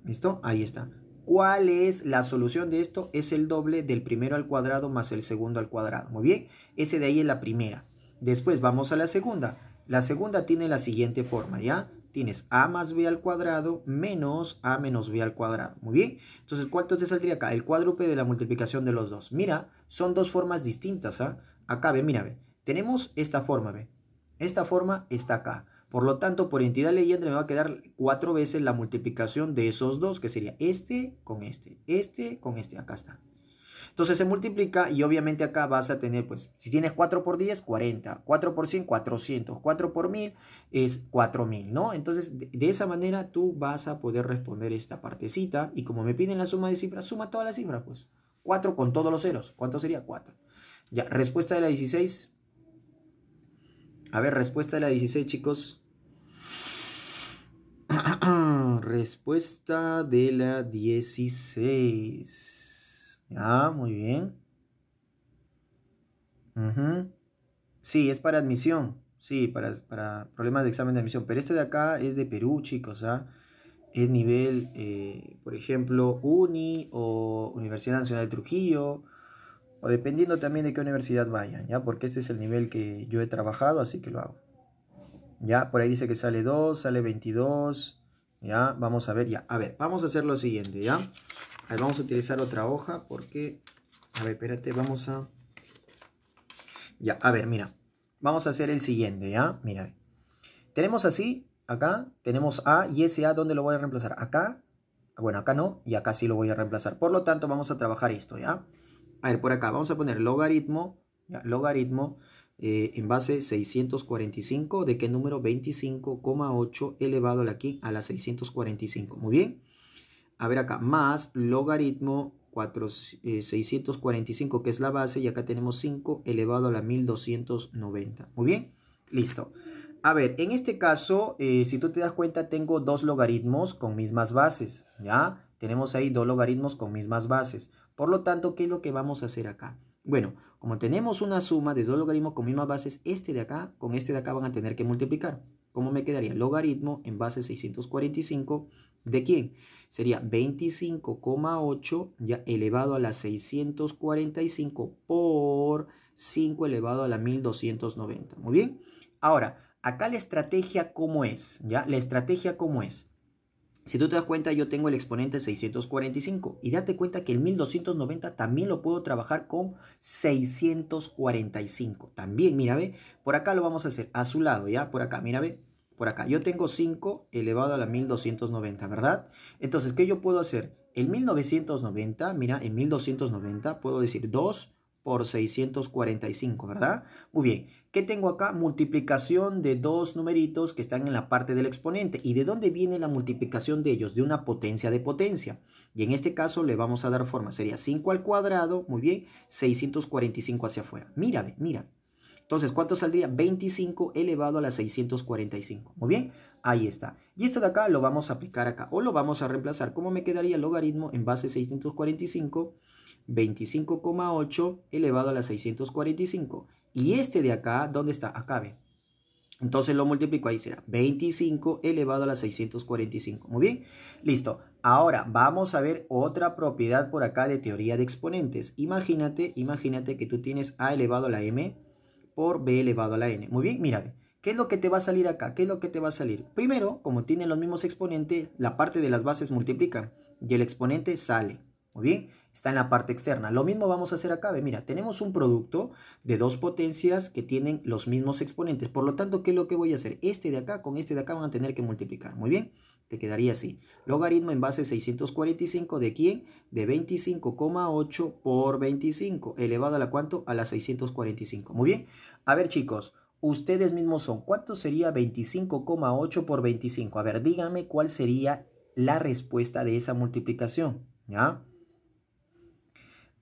Speaker 1: ¿listo? Ahí está. ¿Cuál es la solución de esto? Es el doble del primero al cuadrado más el segundo al cuadrado, muy bien, ese de ahí es la primera. Después vamos a la segunda, la segunda tiene la siguiente forma, ¿ya? Tienes a más b al cuadrado menos a menos b al cuadrado. Muy bien. Entonces, ¿cuánto te saldría acá? El cuádruple de la multiplicación de los dos. Mira, son dos formas distintas, ¿ah? Acá, ve, mira, ve. Tenemos esta forma, ve. Esta forma está acá. Por lo tanto, por entidad leyenda me va a quedar cuatro veces la multiplicación de esos dos, que sería este con este, este con este, acá está. Entonces se multiplica y obviamente acá vas a tener, pues, si tienes 4 por 10, 40, 4 por 100, 400, 4 por 1000 es 4000, ¿no? Entonces de, esa manera tú vas a poder responder esta partecita y como me piden la suma de cifras, suma todas las cifras, pues, 4 con todos los ceros, ¿cuánto sería 4? Ya, respuesta de la 16. A ver, respuesta de la 16, chicos. respuesta de la 16. Ah, muy bien. Sí, es para admisión. Sí, para, problemas de examen de admisión. Pero este de acá es de Perú, chicos. ¿ah? Es nivel, eh, por ejemplo, UNI o Universidad Nacional de Trujillo o dependiendo también de qué universidad vayan, ¿ya? Porque este es el nivel que yo he trabajado, así que lo hago. Ya, por ahí dice que sale 2, sale 22, ya, vamos a ver, ya. A ver, vamos a hacer lo siguiente, ¿ya? vamos a utilizar otra hoja porque, a ver, espérate, vamos a... Ya, a ver, mira, vamos a hacer el siguiente, ¿ya? Mira, tenemos así, acá, tenemos A y ese A, ¿dónde lo voy a reemplazar? Acá, bueno, acá no, y acá sí lo voy a reemplazar. Por lo tanto, vamos a trabajar esto, ¿ya? A ver, por acá vamos a poner logaritmo, logaritmo eh, en base 645, ¿de qué número? 25,8 elevado aquí a la 645. Muy bien. A ver acá, más logaritmo 645, eh, que es la base, y acá tenemos 5 elevado a la 1290. Muy bien, listo. A ver, en este caso, eh, si tú te das cuenta, tengo dos logaritmos con mismas bases, ¿ya? Tenemos ahí dos logaritmos con mismas bases. Por lo tanto, ¿qué es lo que vamos a hacer acá? Bueno, como tenemos una suma de dos logaritmos con mismas bases, este de acá con este de acá van a tener que multiplicar. ¿Cómo me quedaría? Logaritmo en base 645, ¿de quién? Sería 25,8 ya elevado a la 645 por 5 elevado a la 1290. Muy bien. Ahora, acá la estrategia cómo es, ¿ya? La estrategia cómo es. Si tú te das cuenta, yo tengo el exponente 645 y date cuenta que el 1290 también lo puedo trabajar con 645. También, mira, ve, por acá lo vamos a hacer a su lado, ¿ya? Por acá, mira, ve, por acá. Yo tengo 5 elevado a la 1290, ¿verdad? Entonces, ¿qué yo puedo hacer? El 1990, mira, en 1290 puedo decir 2 por 645, ¿verdad? Muy bien, ¿qué tengo acá? Multiplicación de dos numeritos que están en la parte del exponente. ¿Y de dónde viene la multiplicación de ellos? De una potencia de potencia. Y en este caso le vamos a dar forma. Sería 5 al cuadrado, muy bien, 645 hacia afuera. Mírame, mira. Entonces, ¿cuánto saldría? 25 elevado a la 645. Muy bien, ahí está. Y esto de acá lo vamos a aplicar acá. O lo vamos a reemplazar. ¿Cómo me quedaría el logaritmo en base 645? 25,8 elevado a la 645. Y este de acá, ¿dónde está? Acá B. Entonces lo multiplico, ahí será 25 elevado a la 645. Muy bien, listo. Ahora vamos a ver otra propiedad por acá de teoría de exponentes. Imagínate, imagínate que tú tienes a elevado a la m por b elevado a la n. Muy bien, mira, ¿qué es lo que te va a salir acá? ¿Qué es lo que te va a salir? Primero, como tienen los mismos exponentes, la parte de las bases multiplica y el exponente sale. Muy bien, está en la parte externa. Lo mismo vamos a hacer acá. Mira, tenemos un producto de dos potencias que tienen los mismos exponentes. Por lo tanto, ¿qué es lo que voy a hacer? Este de acá con este de acá van a tener que multiplicar. Muy bien, te quedaría así. Logaritmo en base 645 de quién? De 25,8 por 25 elevado a la cuánto? A la 645. Muy bien. A ver chicos, ustedes mismos son. ¿Cuánto sería 25,8 por 25? A ver, díganme cuál sería la respuesta de esa multiplicación. ¿Ya?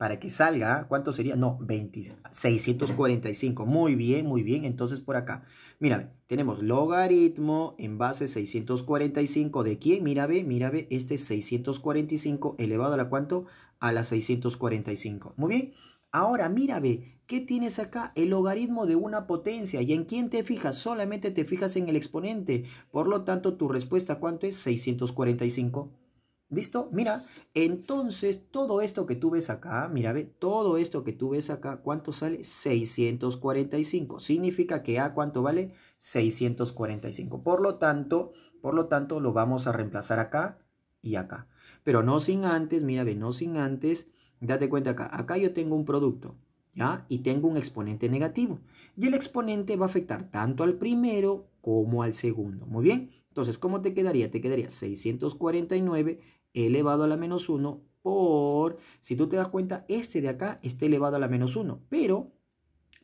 Speaker 1: para que salga, ¿cuánto sería? No, 20, 645. Muy bien, muy bien. Entonces por acá, Mira, tenemos logaritmo en base 645. ¿De quién? Mira, ve, mira, ve, este es 645 elevado a la cuánto? A la 645. Muy bien. Ahora, mira, ve, ¿qué tienes acá? El logaritmo de una potencia. ¿Y en quién te fijas? Solamente te fijas en el exponente. Por lo tanto, tu respuesta, ¿cuánto es? 645. ¿Listo? Mira, entonces todo esto que tú ves acá, mira, ve, todo esto que tú ves acá, ¿cuánto sale? 645. Significa que A cuánto vale? 645. Por lo tanto, por lo tanto lo vamos a reemplazar acá y acá. Pero no sin antes, mira, ve, no sin antes, date cuenta acá, acá yo tengo un producto, ¿ya? Y tengo un exponente negativo. Y el exponente va a afectar tanto al primero como al segundo. Muy bien. Entonces, ¿cómo te quedaría? Te quedaría 649 elevado a la menos 1 por, si tú te das cuenta, este de acá está elevado a la menos 1, pero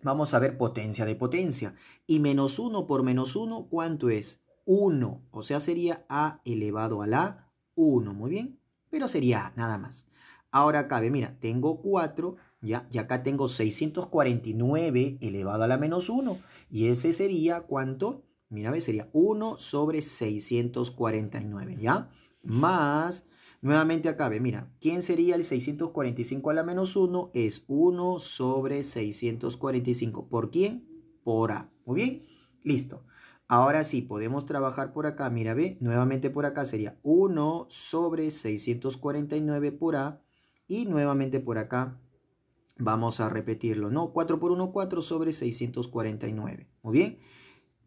Speaker 1: vamos a ver potencia de potencia. Y menos 1 por menos 1, ¿cuánto es? 1, o sea, sería a elevado a la 1, muy bien, pero sería a, nada más. Ahora cabe, mira, tengo 4, ¿ya? Y acá tengo 649 elevado a la menos 1, y ese sería, ¿cuánto? Mira, sería 1 sobre 649, ¿ya? Más Nuevamente acá, ve, mira, ¿quién sería el 645 a la menos 1? Es 1 sobre 645. ¿Por quién? Por A. Muy bien, listo. Ahora sí, podemos trabajar por acá. Mira, ve, nuevamente por acá sería 1 sobre 649 por A. Y nuevamente por acá vamos a repetirlo, ¿no? 4 por 1, 4 sobre 649. Muy bien.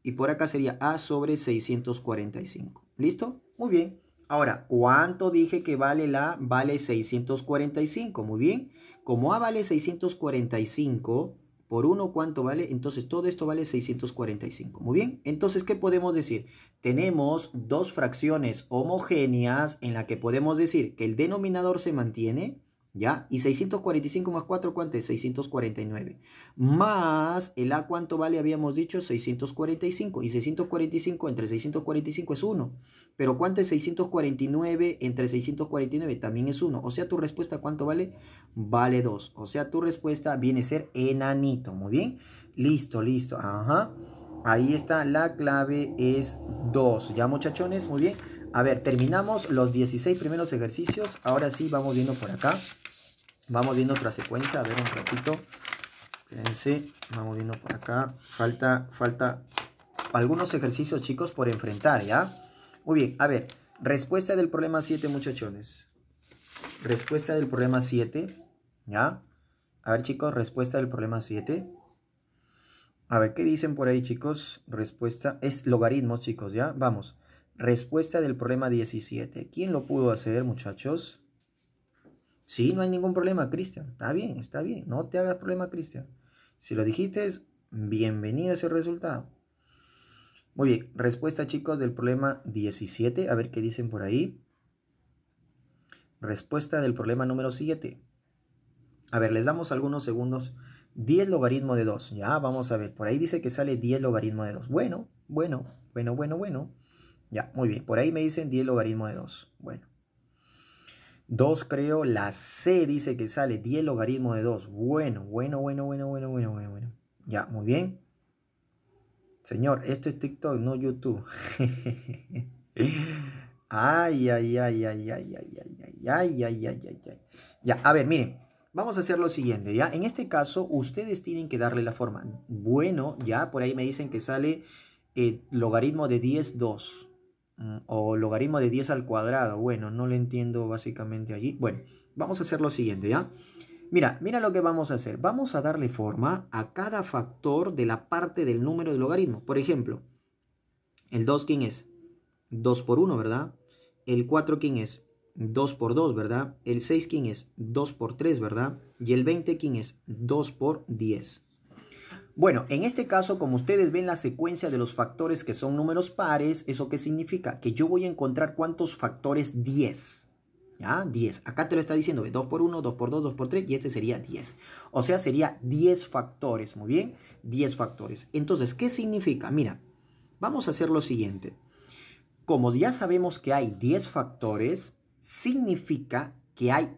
Speaker 1: Y por acá sería A sobre 645. ¿Listo? Muy bien. Ahora, ¿cuánto dije que vale la Vale 645, muy bien. Como A vale 645, por 1 cuánto vale? Entonces todo esto vale 645, muy bien. Entonces, ¿qué podemos decir? Tenemos dos fracciones homogéneas en la que podemos decir que el denominador se mantiene ¿Ya? Y 645 más 4, ¿cuánto es? 649. Más el A, ¿cuánto vale? Habíamos dicho 645. Y 645 entre 645 es 1. Pero ¿cuánto es 649 entre 649? También es 1. O sea, tu respuesta, ¿cuánto vale? Vale 2. O sea, tu respuesta viene a ser enanito. Muy bien. Listo, listo. Ajá. Ahí está. La clave es 2. ¿Ya, muchachones? Muy bien. A ver, terminamos los 16 primeros ejercicios. Ahora sí, vamos viendo por acá. Vamos viendo otra secuencia. A ver, un ratito. Fíjense, vamos viendo por acá. Falta, falta algunos ejercicios, chicos, por enfrentar, ¿ya? Muy bien, a ver. Respuesta del problema 7, muchachones. Respuesta del problema 7, ¿ya? A ver, chicos, respuesta del problema 7. A ver, ¿qué dicen por ahí, chicos? Respuesta es logaritmos, chicos, ¿ya? Vamos. Respuesta del problema 17. ¿Quién lo pudo hacer, muchachos? Sí, no hay ningún problema, Cristian. Está bien, está bien. No te hagas problema, Cristian. Si lo dijiste, es bienvenido a ese resultado. Muy bien, respuesta, chicos, del problema 17. A ver qué dicen por ahí. Respuesta del problema número 7. A ver, les damos algunos segundos. 10 logaritmo de 2. Ya, vamos a ver. Por ahí dice que sale 10 logaritmo de 2. Bueno, bueno, bueno, bueno, bueno. Ya, muy bien. Por ahí me dicen 10 logaritmo de 2. Bueno. 2 creo, la C dice que sale 10 logaritmo de 2. Bueno, bueno, bueno, bueno, bueno, bueno, bueno, bueno. Ya, muy bien. Señor, esto es TikTok, no YouTube. ay, ay, ay, ay, ay, ay, ay, ay, ay, ay, ay, ay. Ya, a ver, miren. Vamos a hacer lo siguiente, ¿ya? En este caso, ustedes tienen que darle la forma. Bueno, ya, por ahí me dicen que sale eh, logaritmo de 10, 2. Mm, o logaritmo de 10 al cuadrado. Bueno, no lo entiendo básicamente allí. Bueno, vamos a hacer lo siguiente, ¿ya? Mira, mira lo que vamos a hacer. Vamos a darle forma a cada factor de la parte del número del logaritmo. Por ejemplo, el 2, ¿quién es? 2 por 1, ¿verdad? El 4, ¿quién es? 2 por 2, ¿verdad? El 6, ¿quién es? 2 por 3, ¿verdad? Y el 20, ¿quién es? 2 por 10. Bueno, en este caso, como ustedes ven la secuencia de los factores que son números pares, ¿eso qué significa? Que yo voy a encontrar cuántos factores 10. ¿Ya? 10. Acá te lo está diciendo, 2 por 1, 2 por 2, 2 por 3 y este sería 10. O sea, sería 10 factores, muy bien, 10 factores. Entonces, ¿qué significa? Mira, vamos a hacer lo siguiente. Como ya sabemos que hay 10 factores, significa que hay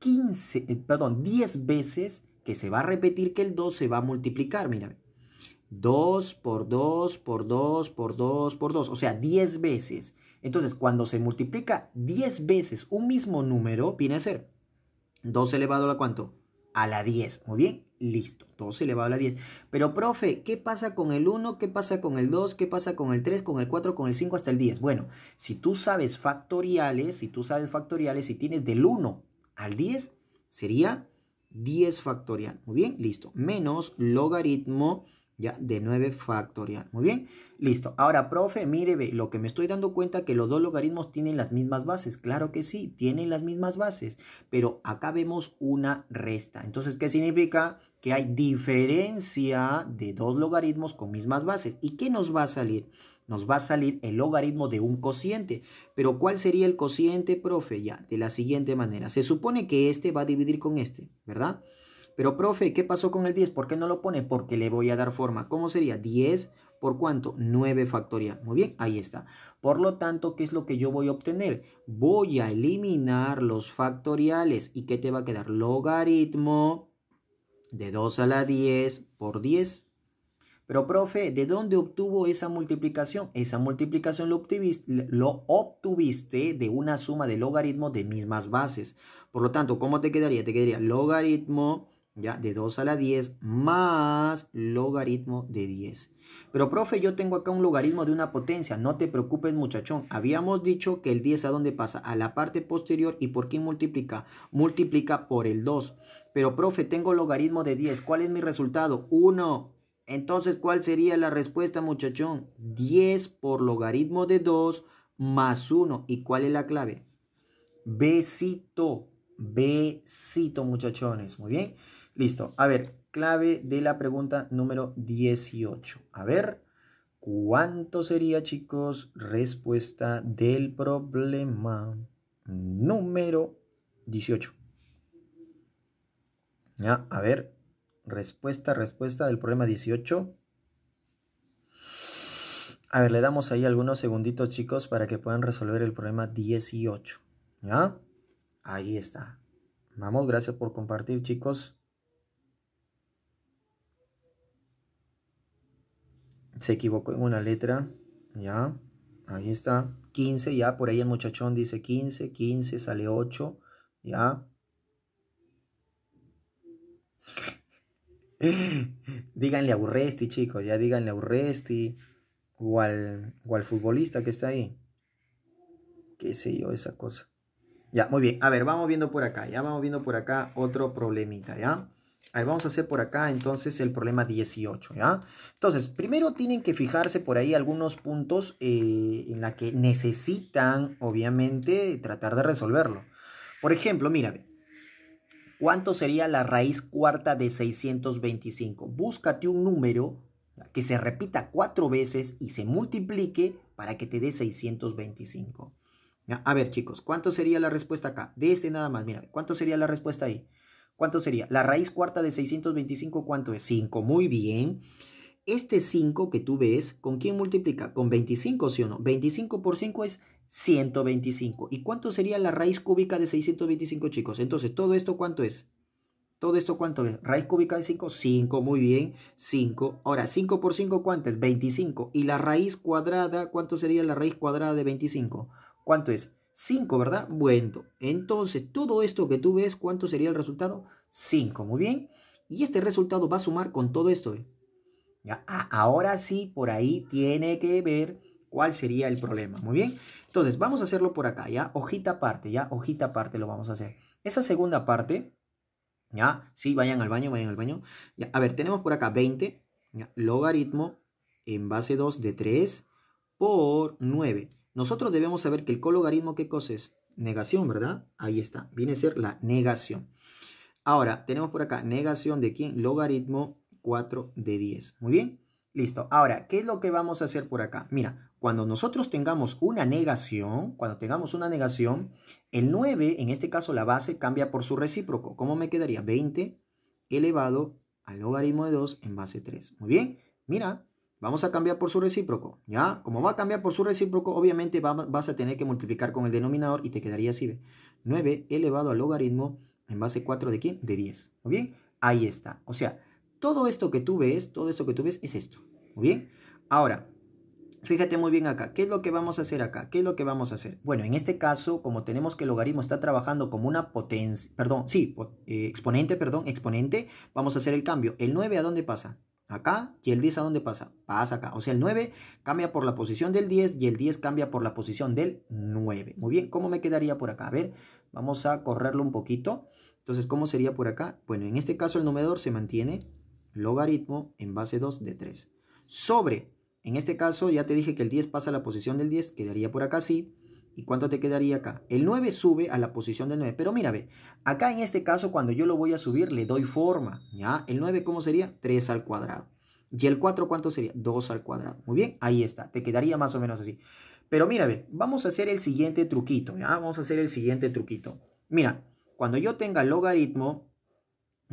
Speaker 1: 15, eh, perdón, 10 veces que se va a repetir que el 2 se va a multiplicar, mira. 2 por 2 por 2 por 2 por 2, o sea, 10 veces. Entonces, cuando se multiplica 10 veces un mismo número, viene a ser 2 elevado a cuánto? A la 10. Muy bien, listo. 2 elevado a la 10. Pero, profe, ¿qué pasa con el 1? ¿Qué pasa con el 2? ¿Qué pasa con el 3? ¿Con el 4? ¿Con el 5? Hasta el 10. Bueno, si tú sabes factoriales, si tú sabes factoriales, si tienes del 1 al 10, sería 10 factorial. Muy bien, listo. Menos logaritmo ya de 9 factorial. Muy bien, listo. Ahora, profe, mire, lo que me estoy dando cuenta que los dos logaritmos tienen las mismas bases. Claro que sí, tienen las mismas bases, pero acá vemos una resta. Entonces, ¿qué significa? Que hay diferencia de dos logaritmos con mismas bases. ¿Y qué nos va a salir? nos va a salir el logaritmo de un cociente. Pero ¿cuál sería el cociente, profe? Ya, de la siguiente manera. Se supone que este va a dividir con este, ¿verdad? Pero, profe, ¿qué pasó con el 10? ¿Por qué no lo pone? Porque le voy a dar forma. ¿Cómo sería? 10 por cuánto? 9 factorial. Muy bien, ahí está. Por lo tanto, ¿qué es lo que yo voy a obtener? Voy a eliminar los factoriales. ¿Y qué te va a quedar? Logaritmo de 2 a la 10 por 10 pero, profe, ¿de dónde obtuvo esa multiplicación? Esa multiplicación lo obtuviste, de una suma de logaritmos de mismas bases. Por lo tanto, ¿cómo te quedaría? Te quedaría logaritmo ya de 2 a la 10 más logaritmo de 10. Pero profe, yo tengo acá un logaritmo de una potencia, no te preocupes muchachón. Habíamos dicho que el 10 a dónde pasa, a la parte posterior y por qué multiplica? Multiplica por el 2. Pero profe, tengo logaritmo de 10, ¿cuál es mi resultado? 1. Entonces, ¿cuál sería la respuesta, muchachón? 10 por logaritmo de 2 más 1. ¿Y cuál es la clave? Besito. Besito, muchachones. Muy bien. Listo. A ver, clave de la pregunta número 18. A ver, ¿cuánto sería, chicos? Respuesta del problema número 18. Ya, a ver, Respuesta, respuesta del problema 18. A ver, le damos ahí algunos segunditos, chicos, para que puedan resolver el problema 18. ¿Ya? Ahí está. Vamos, gracias por compartir, chicos. Se equivocó en una letra. ¿Ya? Ahí está. 15, ya. Por ahí el muchachón dice 15. 15 sale 8. ¿Ya? díganle a Urresti, chicos, ya díganle a Urresti o al, futbolista que está ahí. Qué sé yo, esa cosa. Ya, muy bien. A ver, vamos viendo por acá, ya vamos viendo por acá otro problemita, ¿ya? vamos a hacer por acá entonces el problema 18, ¿ya? Entonces, primero tienen que fijarse por ahí algunos puntos eh, en la que necesitan, obviamente, tratar de resolverlo. Por ejemplo, mira, ¿Cuánto sería la raíz cuarta de 625? Búscate un número que se repita cuatro veces y se multiplique para que te dé 625. A ver, chicos, ¿cuánto sería la respuesta acá? De este nada más, mira, ¿cuánto sería la respuesta ahí? ¿Cuánto sería? La raíz cuarta de 625, ¿cuánto es? 5, muy bien. Este 5 que tú ves, ¿con quién multiplica? Con 25, ¿sí o no? 25 por 5 es 125. ¿Y cuánto sería la raíz cúbica de 625, chicos? Entonces, ¿todo esto cuánto es? ¿Todo esto cuánto es? Raíz cúbica de 5, 5, muy bien, 5. Ahora, 5 por 5, ¿cuánto es? 25. ¿Y la raíz cuadrada, cuánto sería la raíz cuadrada de 25? ¿Cuánto es? 5, ¿verdad? Bueno, entonces, todo esto que tú ves, ¿cuánto sería el resultado? 5, muy bien. Y este resultado va a sumar con todo esto. ¿eh? Ya, ah, ahora sí, por ahí tiene que ver cuál sería el problema, muy bien. Entonces, vamos a hacerlo por acá, ¿ya? Hojita aparte, ¿ya? Hojita aparte lo vamos a hacer. Esa segunda parte, ¿ya? Sí, vayan al baño, vayan al baño. Ya, a ver, tenemos por acá 20, logaritmo en base 2 de 3 por 9. Nosotros debemos saber que el cologaritmo, ¿qué cosa es? Negación, ¿verdad? Ahí está, viene a ser la negación. Ahora, tenemos por acá negación de quién? Logaritmo 4 de 10. Muy bien. Listo. Ahora, ¿qué es lo que vamos a hacer por acá? Mira, cuando nosotros tengamos una negación, cuando tengamos una negación, el 9, en este caso la base, cambia por su recíproco. ¿Cómo me quedaría? 20 elevado al logaritmo de 2 en base 3. Muy bien. Mira, vamos a cambiar por su recíproco. ¿Ya? Como va a cambiar por su recíproco, obviamente vas a tener que multiplicar con el denominador y te quedaría así. 9 elevado al logaritmo en base 4 de quién? De 10. Muy bien. Ahí está. O sea, todo esto que tú ves, todo esto que tú ves es esto. Muy bien. Ahora, fíjate muy bien acá. ¿Qué es lo que vamos a hacer acá? ¿Qué es lo que vamos a hacer? Bueno, en este caso, como tenemos que el logaritmo está trabajando como una potencia, perdón, sí, eh, exponente, perdón, exponente, vamos a hacer el cambio. ¿El 9 a dónde pasa? Acá y el 10 a dónde pasa? Pasa acá. O sea, el 9 cambia por la posición del 10 y el 10 cambia por la posición del 9. Muy bien, ¿cómo me quedaría por acá? A ver, vamos a correrlo un poquito. Entonces, ¿cómo sería por acá? Bueno, en este caso el numerador se mantiene logaritmo en base 2 de 3. Sobre, en este caso ya te dije que el 10 pasa a la posición del 10, quedaría por acá así. ¿Y cuánto te quedaría acá? El 9 sube a la posición del 9. Pero mira, ve, acá en este caso cuando yo lo voy a subir le doy forma, ¿ya? El 9, ¿cómo sería? 3 al cuadrado. ¿Y el 4 cuánto sería? 2 al cuadrado. Muy bien, ahí está. Te quedaría más o menos así. Pero mira, ve, vamos a hacer el siguiente truquito, Vamos a hacer el siguiente truquito. Mira, cuando yo tenga logaritmo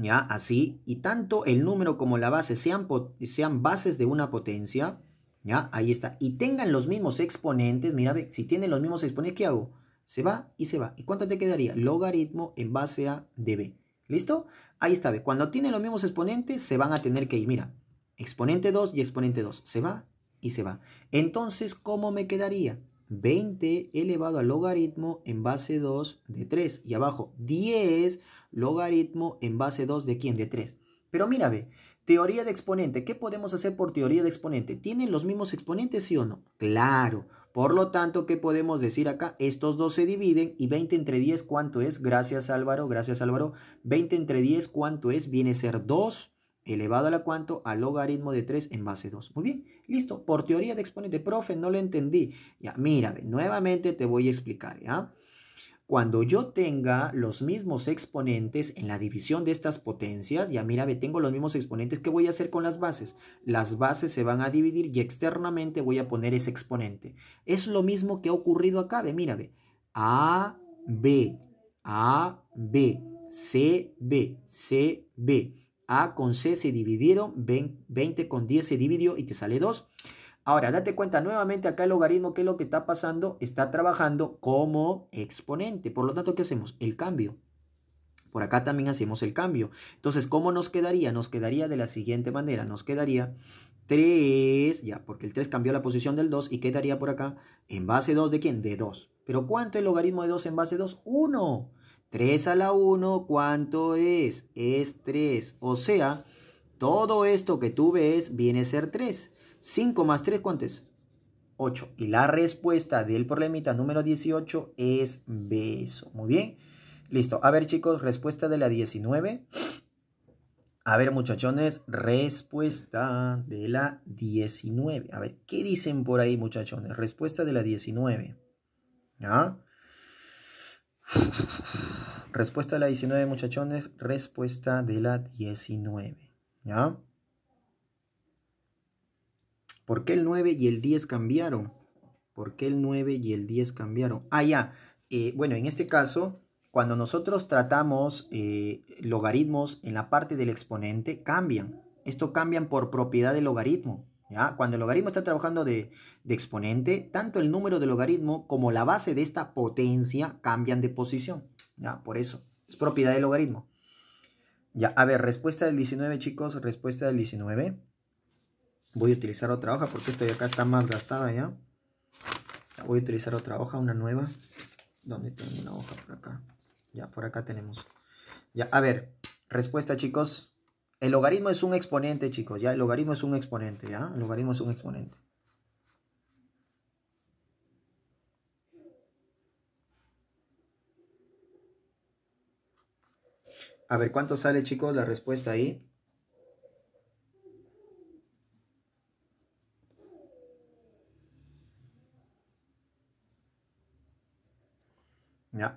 Speaker 1: ¿ya? Así, y tanto el número como la base sean, sean bases de una potencia, ¿ya? Ahí está. Y tengan los mismos exponentes, mira, si tienen los mismos exponentes, ¿qué hago? Se va y se va. ¿Y cuánto te quedaría? Logaritmo en base a de b. ¿Listo? Ahí está, ve. Cuando tienen los mismos exponentes, se van a tener que ir, mira, exponente 2 y exponente 2. Se va y se va. Entonces, ¿cómo me quedaría? 20 elevado al logaritmo en base 2 de 3. Y abajo, 10 logaritmo en base 2 de quién, de 3. Pero mira, ve, teoría de exponente, ¿qué podemos hacer por teoría de exponente? ¿Tienen los mismos exponentes, sí o no? Claro. Por lo tanto, ¿qué podemos decir acá? Estos dos se dividen y 20 entre 10, ¿cuánto es? Gracias Álvaro, gracias Álvaro. 20 entre 10, ¿cuánto es? Viene a ser 2 elevado a la cuánto al logaritmo de 3 en base 2. Muy bien, listo. Por teoría de exponente, profe, no lo entendí. Ya, mira, nuevamente te voy a explicar, ¿ya? cuando yo tenga los mismos exponentes en la división de estas potencias, ya mira, ve, tengo los mismos exponentes, ¿qué voy a hacer con las bases? Las bases se van a dividir y externamente voy a poner ese exponente. Es lo mismo que ha ocurrido acá, ve, mira, ve. A, B, A, B, C, B, C, B. A con C se dividieron, 20 con 10 se dividió y te sale 2. Ahora, date cuenta nuevamente acá el logaritmo, ¿qué es lo que está pasando? Está trabajando como exponente. Por lo tanto, ¿qué hacemos? El cambio. Por acá también hacemos el cambio. Entonces, ¿cómo nos quedaría? Nos quedaría de la siguiente manera. Nos quedaría 3, ya, porque el 3 cambió la posición del 2 y quedaría por acá en base 2 de quién? De 2. Pero ¿cuánto es el logaritmo de 2 en base 2? 1. 3 a la 1, ¿cuánto es? Es 3. O sea, todo esto que tú ves viene a ser 3. 5 más 3, ¿cuánto es? 8. Y la respuesta del problemita número 18 es beso. Muy bien. Listo. A ver, chicos, respuesta de la 19. A ver, muchachones, respuesta de la 19. A ver, ¿qué dicen por ahí, muchachones? Respuesta de la 19. ¿Ya? Respuesta de la 19, muchachones. Respuesta de la 19. ¿Ya? ¿Por qué el 9 y el 10 cambiaron? ¿Por qué el 9 y el 10 cambiaron? Ah, ya. Eh, bueno, en este caso, cuando nosotros tratamos eh, logaritmos en la parte del exponente, cambian. Esto cambian por propiedad del logaritmo. ¿ya? Cuando el logaritmo está trabajando de, exponente, tanto el número del logaritmo como la base de esta potencia cambian de posición. ¿ya? Por eso, es propiedad del logaritmo. Ya, a ver, respuesta del 19, chicos, respuesta del 19. Voy a utilizar otra hoja porque esta de acá está más gastada ya. Voy a utilizar otra hoja, una nueva. ¿Dónde tengo una hoja? Por acá. Ya, por acá tenemos. Ya, a ver. Respuesta, chicos. El logaritmo es un exponente, chicos. Ya, el logaritmo es un exponente, ¿ya? El logaritmo es un exponente. A ver, ¿cuánto sale, chicos? La respuesta ahí.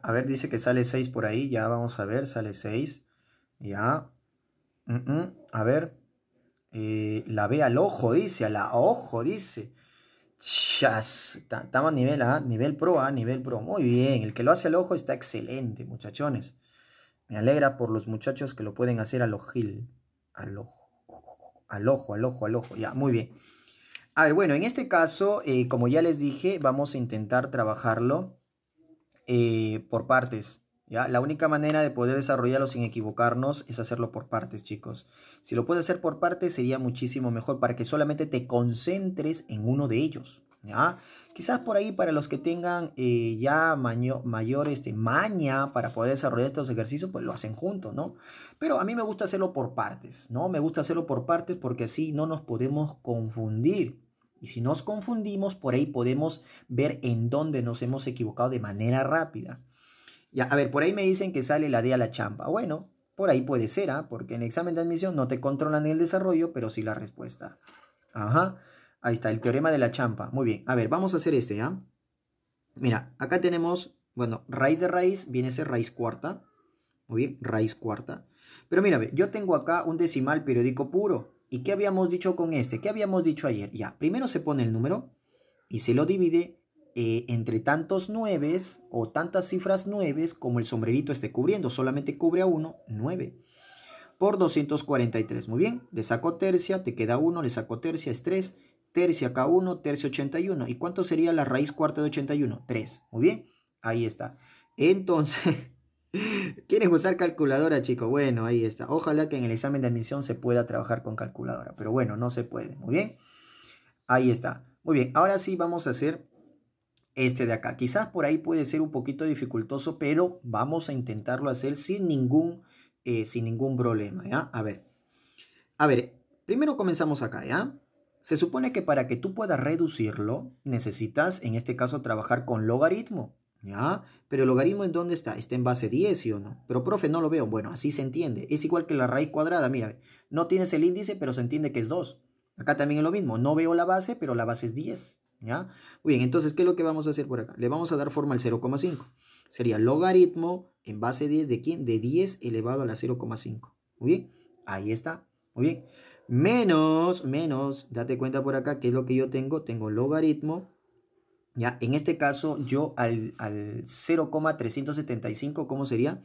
Speaker 1: a ver, dice que sale 6 por ahí. Ya vamos a ver, sale 6. Ya. a ver. Eh, la ve al ojo, dice. A la ojo, dice. Chas. Estamos nivel A, ah, nivel pro A, ah, nivel pro. Muy bien. El que lo hace al ojo está excelente, muchachones. Me alegra por los muchachos que lo pueden hacer al ojil. Al ojo. Al ojo, al ojo, al ojo. Ya, muy bien. A ver, bueno, en este caso, eh, como ya les dije, vamos a intentar trabajarlo eh, por partes. ¿ya? La única manera de poder desarrollarlo sin equivocarnos es hacerlo por partes, chicos. Si lo puedes hacer por partes sería muchísimo mejor para que solamente te concentres en uno de ellos. ¿ya? Quizás por ahí para los que tengan eh, ya mayores mayor este, maña para poder desarrollar estos ejercicios, pues lo hacen juntos, ¿no? Pero a mí me gusta hacerlo por partes, ¿no? Me gusta hacerlo por partes porque así no nos podemos confundir. Y si nos confundimos, por ahí podemos ver en dónde nos hemos equivocado de manera rápida. Ya, a ver, por ahí me dicen que sale la D a la champa. Bueno, por ahí puede ser, ¿ah? porque en el examen de admisión no te controlan el desarrollo, pero sí la respuesta. Ajá, ahí está, el teorema de la champa. Muy bien, a ver, vamos a hacer este, ya Mira, acá tenemos, bueno, raíz de raíz viene a ser raíz cuarta. Muy bien, raíz cuarta. Pero mira, yo tengo acá un decimal periódico puro. ¿Y qué habíamos dicho con este? ¿Qué habíamos dicho ayer? Ya, primero se pone el número y se lo divide eh, entre tantos nueves o tantas cifras nueves como el sombrerito esté cubriendo. Solamente cubre a uno, nueve. Por 243. Muy bien, le saco tercia, te queda uno, le saco tercia, es 3. Tercia acá 1, tercia 81. ¿Y cuánto sería la raíz cuarta de 81? 3. Muy bien, ahí está. Entonces... ¿Quieres usar calculadora, chico? Bueno, ahí está. Ojalá que en el examen de admisión se pueda trabajar con calculadora, pero bueno, no se puede. Muy bien. Ahí está. Muy bien, ahora sí vamos a hacer este de acá. Quizás por ahí puede ser un poquito dificultoso, pero vamos a intentarlo hacer sin ningún, eh, sin ningún problema, ¿ya? A ver. A ver, primero comenzamos acá, ¿ya? Se supone que para que tú puedas reducirlo, necesitas, en este caso, trabajar con logaritmo. ¿ya? Pero el logaritmo en dónde está? Está en base 10, ¿sí o no? Pero profe, no lo veo. Bueno, así se entiende. Es igual que la raíz cuadrada, mira, no tienes el índice, pero se entiende que es 2. Acá también es lo mismo, no veo la base, pero la base es 10, ¿ya? Muy bien, entonces, ¿qué es lo que vamos a hacer por acá? Le vamos a dar forma al 0,5. Sería logaritmo en base 10 de quién? De 10 elevado a la 0,5. Muy bien, ahí está. Muy bien. Menos, menos, date cuenta por acá ¿qué es lo que yo tengo. Tengo logaritmo ¿ya? En este caso, yo al, 0,375, ¿cómo sería?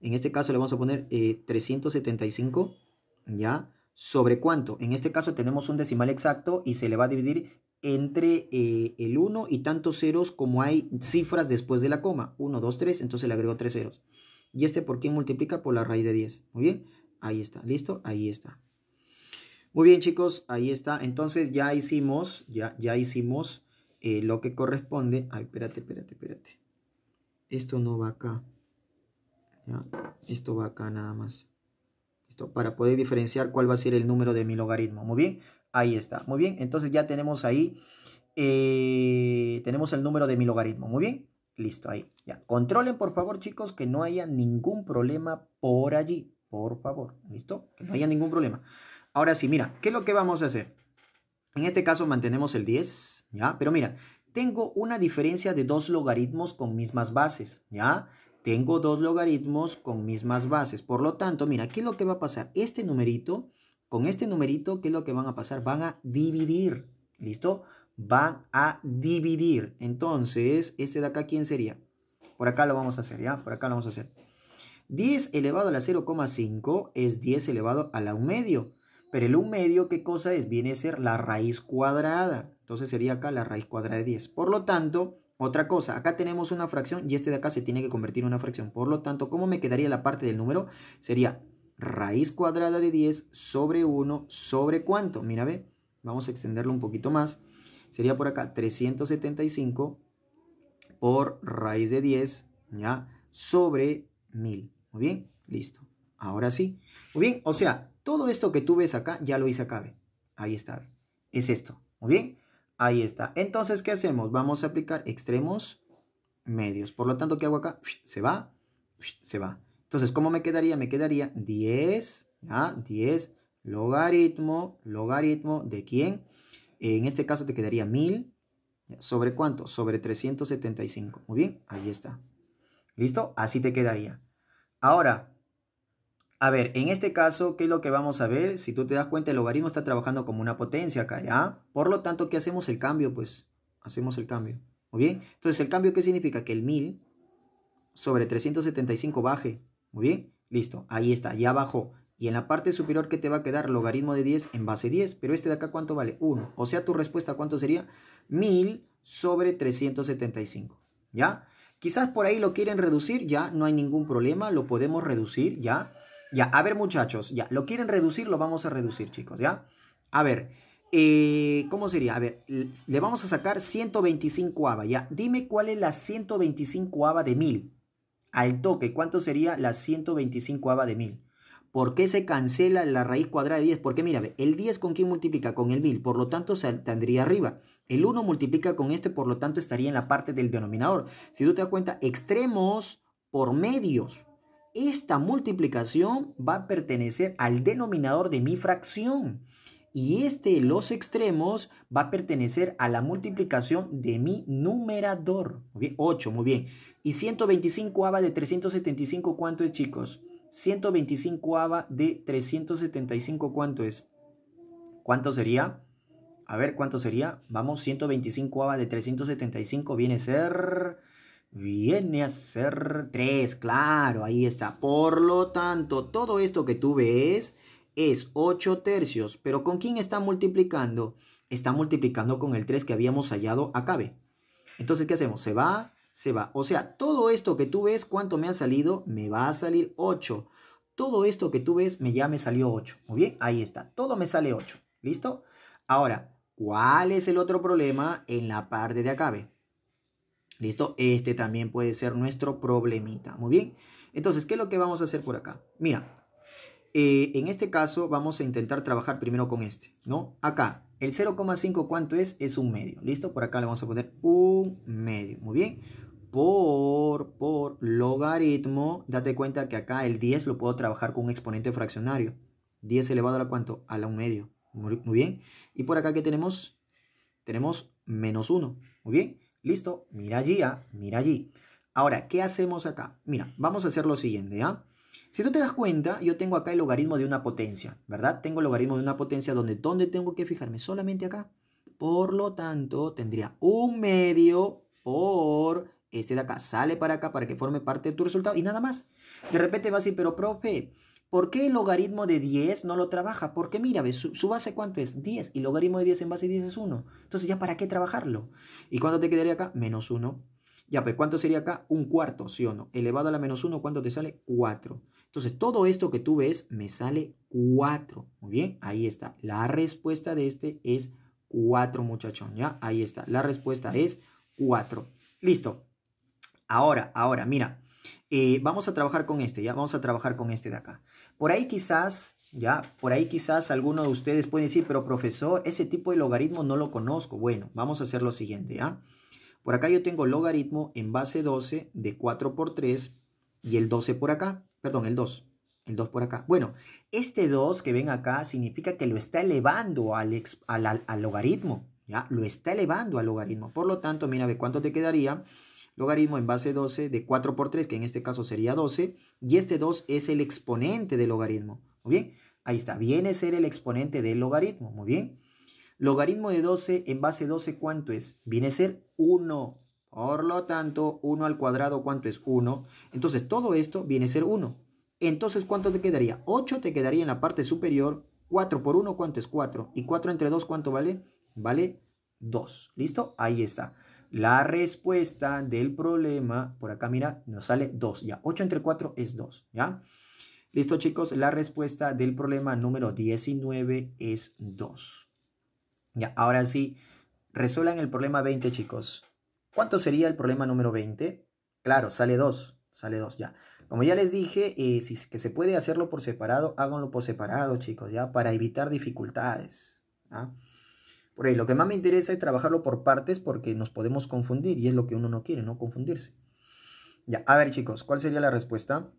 Speaker 1: En este caso le vamos a poner 375, eh, ¿ya? ¿Sobre cuánto? En este caso tenemos un decimal exacto y se le va a dividir entre eh, el 1 y tantos ceros como hay cifras después de la coma. 1, 2, 3, entonces le agrego 3 ceros. ¿Y este por qué multiplica? Por la raíz de 10. Muy bien, ahí está, listo, ahí está. Muy bien chicos, ahí está. Entonces ya hicimos, ya, ya hicimos eh, lo que corresponde. Ay, espérate, espérate, espérate. Esto no va acá. Esto va acá nada más. Esto para poder diferenciar cuál va a ser el número de mi logaritmo. Muy bien, ahí está. Muy bien, entonces ya tenemos ahí. Eh, tenemos el número de mi logaritmo. Muy bien, listo, ahí. Ya. Controlen, por favor, chicos, que no haya ningún problema por allí. Por favor, ¿listo? Que no haya ningún problema. Ahora sí, mira, ¿qué es lo que vamos a hacer? En este caso mantenemos el 10, ¿ya? Pero mira, tengo una diferencia de dos logaritmos con mismas bases, ¿ya? Tengo dos logaritmos con mismas bases. Por lo tanto, mira, ¿qué es lo que va a pasar? Este numerito, con este numerito, ¿qué es lo que van a pasar? Van a dividir, ¿listo? Van a dividir. Entonces, este de acá, ¿quién sería? Por acá lo vamos a hacer, ¿ya? Por acá lo vamos a hacer. 10 elevado a la 0,5 es 10 elevado a la 1 medio. Pero el 1 medio, ¿qué cosa es? Viene a ser la raíz cuadrada. Entonces sería acá la raíz cuadrada de 10. Por lo tanto, otra cosa, acá tenemos una fracción y este de acá se tiene que convertir en una fracción. Por lo tanto, ¿cómo me quedaría la parte del número? Sería raíz cuadrada de 10 sobre 1 sobre cuánto. Mira, ve, vamos a extenderlo un poquito más. Sería por acá 375 por raíz de 10, ¿ya? Sobre 1000. Muy bien, listo. Ahora sí. Muy bien, o sea, todo esto que tú ves acá, ya lo hice acá, Ahí está, Es esto, ¿muy bien? Ahí está. Entonces, ¿qué hacemos? Vamos a aplicar extremos medios. Por lo tanto, ¿qué hago acá? Se va, se va. Entonces, ¿cómo me quedaría? Me quedaría 10, ¿ya? 10 logaritmo, logaritmo de quién. En este caso te quedaría 1000. ¿Sobre cuánto? Sobre 375. Muy bien, ahí está. ¿Listo? Así te quedaría. Ahora, a ver, en este caso, ¿qué es lo que vamos a ver? Si tú te das cuenta, el logaritmo está trabajando como una potencia acá, ¿ya? Por lo tanto, ¿qué hacemos? El cambio, pues. Hacemos el cambio. ¿Muy bien? Entonces, ¿el cambio qué significa? Que el 1000 sobre 375 baje. ¿Muy bien? Listo, ahí está, ya bajó. Y en la parte superior, ¿qué te va a quedar? Logaritmo de 10 en base 10. Pero este de acá, ¿cuánto vale? 1. O sea, tu respuesta, ¿cuánto sería? 1000 sobre 375. ¿Ya? Quizás por ahí lo quieren reducir, ya, no hay ningún problema, lo podemos reducir, ya. Ya, a ver muchachos, ya, lo quieren reducir, lo vamos a reducir chicos, ¿ya? A ver, eh, ¿cómo sería? A ver, le vamos a sacar 125 aba, ¿ya? Dime cuál es la 125 aba de 1000. Al toque, ¿cuánto sería la 125 aba de 1000? ¿Por qué se cancela la raíz cuadrada de 10? Porque mira, el 10 con quién multiplica? Con el 1000, por lo tanto se tendría arriba. El 1 multiplica con este, por lo tanto estaría en la parte del denominador. Si tú te das cuenta, extremos por medios esta multiplicación va a pertenecer al denominador de mi fracción. Y este, los extremos, va a pertenecer a la multiplicación de mi numerador. 8, muy bien. Y 125 ava de 375, ¿cuánto es, chicos? 125 ava de 375, ¿cuánto es? ¿Cuánto sería? A ver, ¿cuánto sería? Vamos, 125 ava de 375 viene a ser Viene a ser 3, claro, ahí está. Por lo tanto, todo esto que tú ves es 8 tercios. Pero ¿con quién está multiplicando? Está multiplicando con el 3 que habíamos hallado acá, Entonces, ¿qué hacemos? Se va, se va. O sea, todo esto que tú ves, ¿cuánto me ha salido? Me va a salir 8. Todo esto que tú ves, me ya me salió 8. Muy bien, ahí está. Todo me sale 8. ¿Listo? Ahora, ¿cuál es el otro problema en la parte de acá, ¿Listo? Este también puede ser nuestro problemita. Muy bien. Entonces, ¿qué es lo que vamos a hacer por acá? Mira, eh, en este caso vamos a intentar trabajar primero con este, ¿no? Acá, el 0,5 ¿cuánto es? Es un medio, ¿listo? Por acá le vamos a poner un medio, muy bien. Por, por logaritmo, date cuenta que acá el 10 lo puedo trabajar con un exponente fraccionario. 10 elevado a la cuánto? A la un medio, muy, bien. Y por acá, ¿qué tenemos? Tenemos menos 1, muy bien. Listo, mira allí, ah, mira allí. Ahora, ¿qué hacemos acá? Mira, vamos a hacer lo siguiente, ¿ah? Si tú te das cuenta, yo tengo acá el logaritmo de una potencia, ¿verdad? Tengo el logaritmo de una potencia donde ¿dónde tengo que fijarme? Solamente acá. Por lo tanto, tendría un medio por este de acá. Sale para acá para que forme parte de tu resultado y nada más. De repente va a decir, pero profe, ¿Por qué el logaritmo de 10 no lo trabaja? Porque mira, Su, base cuánto es? 10. Y logaritmo de 10 en base 10 es 1. Entonces, ¿ya para qué trabajarlo? ¿Y cuánto te quedaría acá? Menos 1. Ya, pues, ¿cuánto sería acá? Un cuarto, ¿sí o no? Elevado a la menos 1, ¿cuánto te sale? 4. Entonces, todo esto que tú ves me sale 4. Muy bien, ahí está. La respuesta de este es 4, muchachón. Ya, ahí está. La respuesta es 4. Listo. Ahora, ahora, mira. Eh, vamos a trabajar con este, ya. Vamos a trabajar con este de acá. Por ahí quizás, ya, por ahí quizás alguno de ustedes puede decir, pero profesor, ese tipo de logaritmo no lo conozco. Bueno, vamos a hacer lo siguiente, ¿ya? ¿ah? Por acá yo tengo logaritmo en base 12 de 4 por 3 y el 12 por acá, perdón, el 2, el 2 por acá. Bueno, este 2 que ven acá significa que lo está elevando al, logaritmo, ¿ya? Lo está elevando al logaritmo. Por lo tanto, mira, ve cuánto te quedaría? logaritmo en base 12 de 4 por 3, que en este caso sería 12, y este 2 es el exponente del logaritmo. Muy bien, ahí está, viene a ser el exponente del logaritmo. Muy bien, logaritmo de 12 en base 12, ¿cuánto es? Viene a ser 1. Por lo tanto, 1 al cuadrado, ¿cuánto es? 1. Entonces, todo esto viene a ser 1. Entonces, ¿cuánto te quedaría? 8 te quedaría en la parte superior. 4 por 1, ¿cuánto es? 4. ¿Y 4 entre 2, cuánto vale? Vale 2. ¿Listo? Ahí está. La respuesta del problema, por acá mira, nos sale 2, ya. 8 entre 4 es 2, ¿ya? Listo chicos, la respuesta del problema número 19 es 2. Ya, ahora sí, resuelvan el problema 20 chicos. ¿Cuánto sería el problema número 20? Claro, sale 2, sale 2 ya. Como ya les dije, eh, si se puede hacerlo por separado, háganlo por separado chicos, ya, para evitar dificultades. ¿ya? lo que más me interesa es trabajarlo por partes porque nos podemos confundir y es lo que uno no quiere, no confundirse. Ya, a ver chicos, ¿cuál sería la respuesta?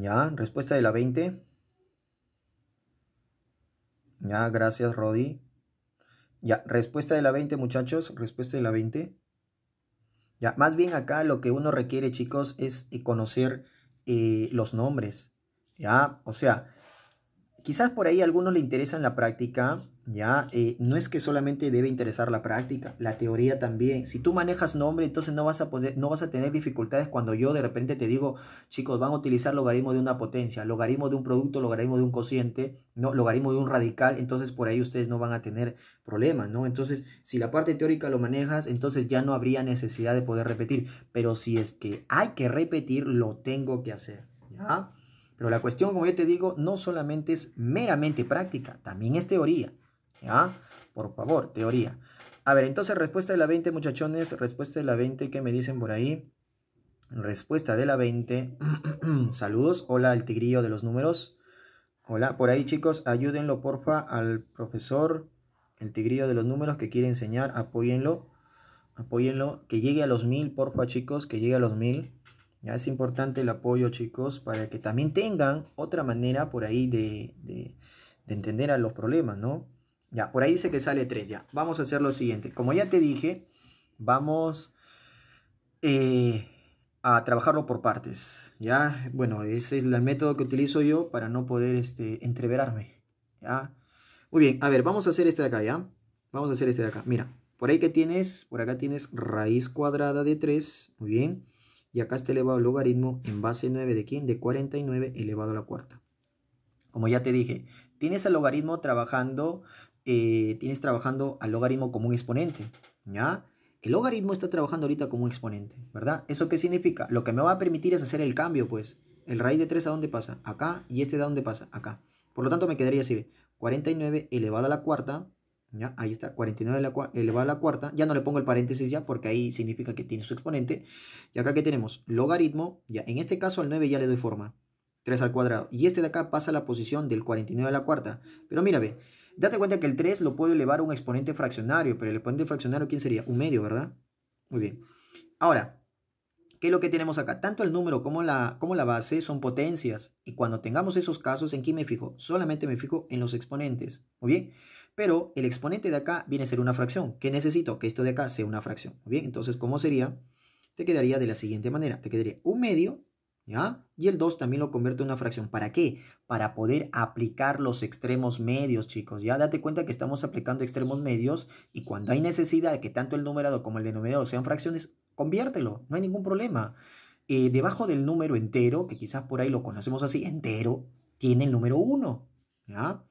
Speaker 1: Ya, respuesta de la 20. Ya, gracias Rodi. Ya, respuesta de la 20 muchachos, respuesta de la 20. Ya, más bien acá lo que uno requiere chicos es conocer eh, los nombres. ¿ya? O sea, quizás por ahí a algunos le interesa en la práctica ¿ya? Eh, no es que solamente debe interesar la práctica, la teoría también. Si tú manejas nombre, entonces no vas a, poder, no vas a tener dificultades cuando yo de repente te digo, chicos, van a utilizar logaritmo de una potencia, logaritmo de un producto, logaritmo de un cociente, ¿no? logaritmo de un radical, entonces por ahí ustedes no van a tener problemas, ¿no? Entonces, si la parte teórica lo manejas, entonces ya no habría necesidad de poder repetir. Pero si es que hay que repetir, lo tengo que hacer, ¿ya? Pero la cuestión, como yo te digo, no solamente es meramente práctica, también es teoría. ¿Ya? ¿Ah? Por favor, teoría. A ver, entonces respuesta de la 20, muchachones. Respuesta de la 20, ¿qué me dicen por ahí? Respuesta de la 20. Saludos. Hola El tigrillo de los números. Hola, por ahí chicos, ayúdenlo porfa al profesor, el tigrillo de los números que quiere enseñar. Apóyenlo. Apóyenlo. Que llegue a los mil, porfa chicos, que llegue a los mil. Ya es importante el apoyo, chicos, para que también tengan otra manera por ahí de, de, de entender a los problemas, ¿no? Ya, por ahí dice que sale 3 ya. Vamos a hacer lo siguiente. Como ya te dije, vamos eh, a trabajarlo por partes. Ya, bueno, ese es el método que utilizo yo para no poder este, entreverarme. Ya. Muy bien, a ver, vamos a hacer este de acá, ¿ya? Vamos a hacer este de acá. Mira, por ahí que tienes, por acá tienes raíz cuadrada de 3. Muy bien. Y acá está elevado al logaritmo en base 9 de quién? De 49 elevado a la cuarta. Como ya te dije, tienes el logaritmo trabajando eh, tienes trabajando al logaritmo como un exponente, ¿ya? El logaritmo está trabajando ahorita como un exponente, ¿verdad? ¿Eso qué significa? Lo que me va a permitir es hacer el cambio, pues. El raíz de 3 a dónde pasa? Acá. Y este de dónde pasa? Acá. Por lo tanto, me quedaría así, 49 elevado a la cuarta, ¿ya? Ahí está, 49 elevado a la cuarta. Ya no le pongo el paréntesis ya porque ahí significa que tiene su exponente. Y acá que tenemos logaritmo, ya en este caso al 9 ya le doy forma. 3 al cuadrado. Y este de acá pasa a la posición del 49 a la cuarta. Pero mira, ve, Date cuenta que el 3 lo puedo elevar a un exponente fraccionario, pero el exponente fraccionario, ¿quién sería? Un medio, ¿verdad? Muy bien. Ahora, ¿qué es lo que tenemos acá? Tanto el número como la, la base son potencias. Y cuando tengamos esos casos, ¿en qué me fijo? Solamente me fijo en los exponentes. Muy bien. Pero el exponente de acá viene a ser una fracción. ¿Qué necesito? Que esto de acá sea una fracción. Muy bien. Entonces, ¿cómo sería? Te quedaría de la siguiente manera. Te quedaría un medio ¿ya? Y el 2 también lo convierte en una fracción. ¿Para qué? Para poder aplicar los extremos medios, chicos. Ya date cuenta que estamos aplicando extremos medios y cuando hay necesidad de que tanto el numerado como el denominado sean fracciones, conviértelo, no hay ningún problema. Eh, debajo del número entero, que quizás por ahí lo conocemos así, entero, tiene el número 1, ¿ya?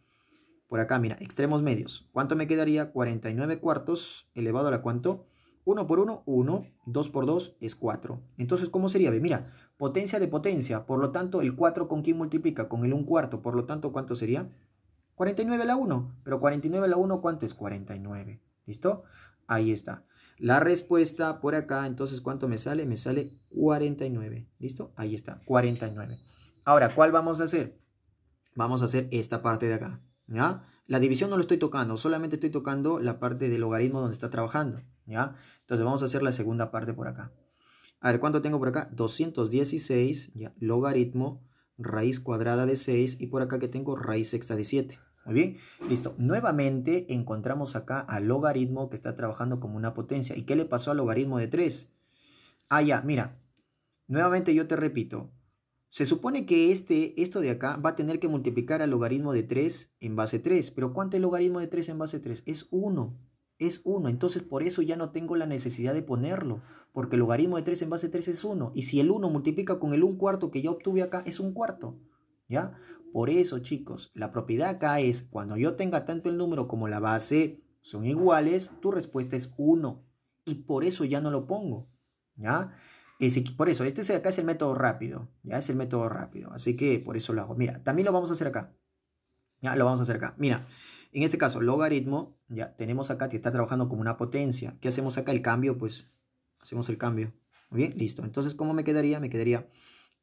Speaker 1: Por acá, mira, extremos medios. ¿Cuánto me quedaría? 49 cuartos elevado a la cuánto? 1 por 1, 1. 2 por 2 es 4. Entonces, ¿cómo sería? mira, potencia de potencia. Por lo tanto, el 4 con quién multiplica? Con el 1 cuarto. Por lo tanto, ¿cuánto sería? 49 a la 1. Pero 49 a la 1, ¿cuánto es? 49. ¿Listo? Ahí está. La respuesta por acá, entonces, ¿cuánto me sale? Me sale 49. ¿Listo? Ahí está, 49. Ahora, ¿cuál vamos a hacer? Vamos a hacer esta parte de acá. ¿Ya? La división no lo estoy tocando, solamente estoy tocando la parte del logaritmo donde está trabajando. ¿ya? Entonces vamos a hacer la segunda parte por acá. A ver, ¿cuánto tengo por acá? 216, Logaritmo, raíz cuadrada de 6 y por acá que tengo raíz sexta de 7. Muy bien, listo. Nuevamente encontramos acá al logaritmo que está trabajando como una potencia. ¿Y qué le pasó al logaritmo de 3? Ah, ya, mira. Nuevamente yo te repito. Se supone que este, esto de acá va a tener que multiplicar al logaritmo de 3 en base 3. Pero ¿cuánto es el logaritmo de 3 en base 3? Es 1 es 1. Entonces por eso ya no tengo la necesidad de ponerlo, porque el logaritmo de 3 en base 3 es 1. Y si el 1 multiplica con el 1 cuarto que yo obtuve acá, es un cuarto. ¿Ya? Por eso, chicos, la propiedad acá es, cuando yo tenga tanto el número como la base son iguales, tu respuesta es 1. Y por eso ya no lo pongo. ¿Ya? por eso, este acá es el método rápido. Ya es el método rápido. Así que por eso lo hago. Mira, también lo vamos a hacer acá. Ya lo vamos a hacer acá. Mira, en este caso, logaritmo, ya tenemos acá que está trabajando como una potencia. ¿Qué hacemos acá? El cambio, pues hacemos el cambio. Muy bien, listo. Entonces, ¿cómo me quedaría? Me quedaría,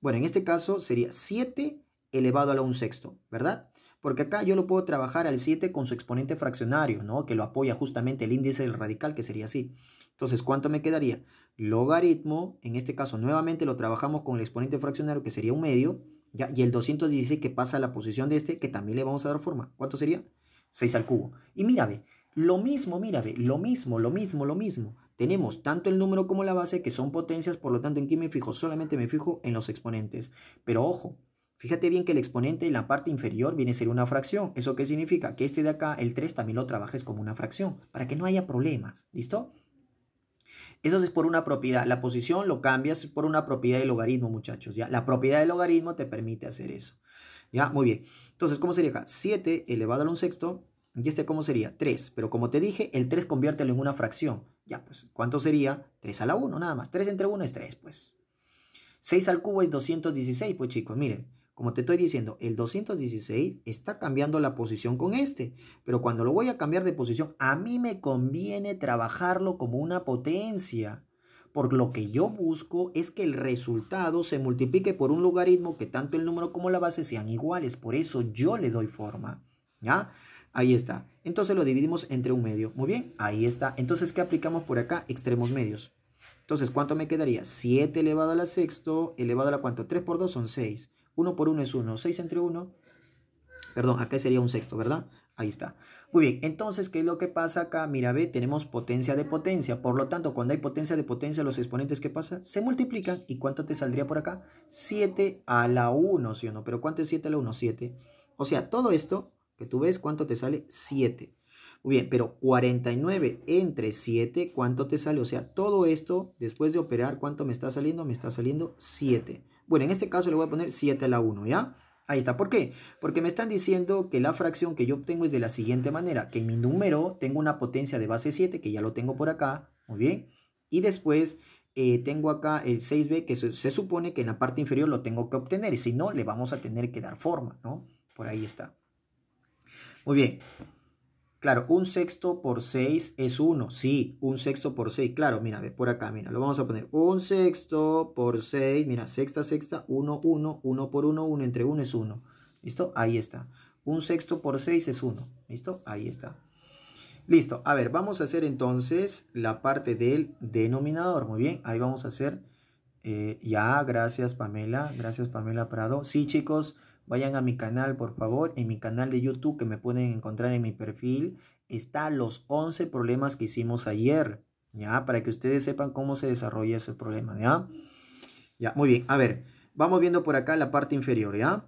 Speaker 1: bueno, en este caso sería 7 elevado a la un sexto, ¿verdad? Porque acá yo lo puedo trabajar al 7 con su exponente fraccionario, ¿no? Que lo apoya justamente el índice del radical, que sería así. Entonces, ¿cuánto me quedaría? Logaritmo, en este caso nuevamente lo trabajamos con el exponente fraccionario, que sería un medio, ¿ya? y el 216 que pasa a la posición de este, que también le vamos a dar forma. ¿Cuánto sería? 6 al cubo. Y mírame, lo mismo, mírame, lo mismo, lo mismo, lo mismo. Tenemos tanto el número como la base que son potencias, por lo tanto, ¿en qué me fijo? Solamente me fijo en los exponentes. Pero ojo, fíjate bien que el exponente en la parte inferior viene a ser una fracción. ¿Eso qué significa? Que este de acá, el 3, también lo trabajes como una fracción, para que no haya problemas. ¿Listo? Eso es por una propiedad. La posición lo cambias por una propiedad del logaritmo, muchachos. ¿ya? La propiedad del logaritmo te permite hacer eso. ¿Ya? Muy bien. Entonces, ¿cómo sería acá? 7 elevado a 1 sexto. ¿Y este cómo sería? 3. Pero como te dije, el 3 conviértelo en una fracción. Ya, pues, ¿cuánto sería? 3 a la 1, nada más. 3 entre 1 es 3, pues. 6 al cubo es 216, pues chicos, miren. Como te estoy diciendo, el 216 está cambiando la posición con este, pero cuando lo voy a cambiar de posición, a mí me conviene trabajarlo como una potencia por lo que yo busco es que el resultado se multiplique por un logaritmo que tanto el número como la base sean iguales. Por eso yo le doy forma. ¿Ya? Ahí está. Entonces lo dividimos entre un medio. Muy bien, ahí está. Entonces, ¿qué aplicamos por acá? Extremos medios. Entonces, ¿cuánto me quedaría? 7 elevado a la sexto, elevado a la cuánto? 3 por 2 son 6. 1 por 1 es 1. 6 entre 1. Perdón, acá sería un sexto, ¿verdad? Ahí está. Muy bien, entonces, ¿qué es lo que pasa acá? Mira, ve, tenemos potencia de potencia. Por lo tanto, cuando hay potencia de potencia, los exponentes, ¿qué pasa? Se multiplican. ¿Y cuánto te saldría por acá? 7 a la 1, ¿sí o no? Pero ¿cuánto es 7 a la 1? 7. O sea, todo esto que tú ves, ¿cuánto te sale? 7. Muy bien, pero 49 entre 7, ¿cuánto te sale? O sea, todo esto, después de operar, ¿cuánto me está saliendo? Me está saliendo 7. Bueno, en este caso le voy a poner 7 a la 1, ¿ya? Ahí está. ¿Por qué? Porque me están diciendo que la fracción que yo obtengo es de la siguiente manera. Que en mi número tengo una potencia de base 7, que ya lo tengo por acá. Muy bien. Y después eh, tengo acá el 6b, que se, supone que en la parte inferior lo tengo que obtener. si no, le vamos a tener que dar forma, ¿no? Por ahí está. Muy bien. Claro, un sexto por 6 es 1. Sí, un sexto por 6. Claro, mira, ve por acá, mira, lo vamos a poner. Un sexto por 6, mira, sexta, sexta, 1, 1, 1 por 1, 1 entre 1 es 1. ¿Listo? Ahí está. Un sexto por 6 es 1. ¿Listo? Ahí está. Listo. A ver, vamos a hacer entonces la parte del denominador. Muy bien, ahí vamos a hacer. Eh, ya, gracias Pamela. Gracias Pamela Prado. Sí, chicos. Vayan a mi canal, por favor, en mi canal de YouTube que me pueden encontrar en mi perfil, está los 11 problemas que hicimos ayer, ¿ya? Para que ustedes sepan cómo se desarrolla ese problema, ¿ya? Ya, muy bien, a ver, vamos viendo por acá la parte inferior, ¿ya?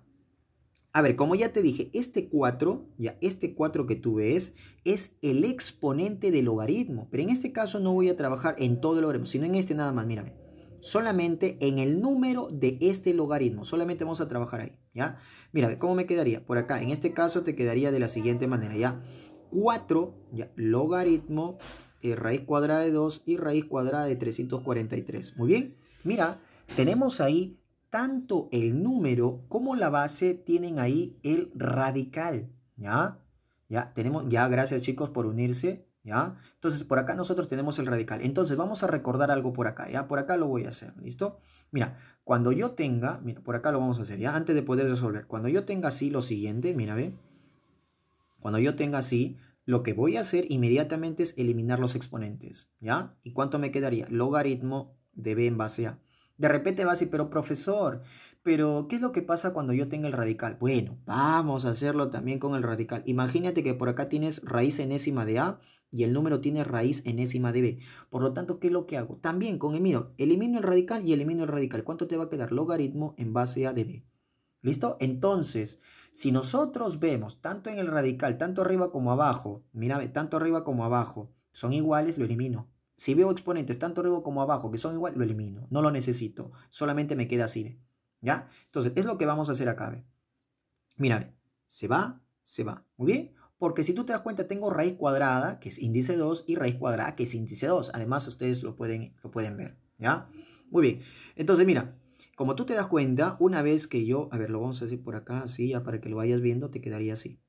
Speaker 1: A ver, como ya te dije, este 4, ya este 4 que tú ves, es el exponente del logaritmo. Pero en este caso no voy a trabajar en todo el logaritmo, sino en este nada más, mírame solamente en el número de este logaritmo. Solamente vamos a trabajar ahí, ¿ya? Mira, ¿cómo me quedaría? Por acá, en este caso te quedaría de la siguiente manera, ¿ya? 4, logaritmo, eh, raíz cuadrada de 2 y raíz cuadrada de 343. Muy bien, mira, tenemos ahí tanto el número como la base tienen ahí el radical, ¿ya? Ya, tenemos, ya, gracias chicos por unirse. ¿ya? Entonces, por acá nosotros tenemos el radical. Entonces, vamos a recordar algo por acá, ¿ya? Por acá lo voy a hacer, ¿listo? Mira, cuando yo tenga, mira, por acá lo vamos a hacer, ¿ya? Antes de poder resolver, cuando yo tenga así lo siguiente, mira, ve. Cuando yo tenga así, lo que voy a hacer inmediatamente es eliminar los exponentes, ¿ya? ¿Y cuánto me quedaría? Logaritmo de b en base a. De repente vas a pero profesor, pero ¿qué es lo que pasa cuando yo tenga el radical? Bueno, vamos a hacerlo también con el radical. Imagínate que por acá tienes raíz enésima de A y el número tiene raíz enésima de B. Por lo tanto, ¿qué es lo que hago? También con el miro, elimino el radical y elimino el radical. ¿Cuánto te va a quedar? Logaritmo en base a de B. ¿Listo? Entonces, si nosotros vemos tanto en el radical, tanto arriba como abajo, mira, tanto arriba como abajo, son iguales, lo elimino. Si veo exponentes tanto arriba como abajo que son igual, lo elimino. No lo necesito. Solamente me queda así. ¿Ya? Entonces, es lo que vamos a hacer acá. Mira, se va, se va. Muy bien. Porque si tú te das cuenta, tengo raíz cuadrada, que es índice 2, y raíz cuadrada, que es índice 2. Además, ustedes lo pueden, lo pueden ver. ¿Ya? Muy bien. Entonces, mira, como tú te das cuenta, una vez que yo, a ver, lo vamos a hacer por acá, así, ya para que lo vayas viendo, te quedaría así.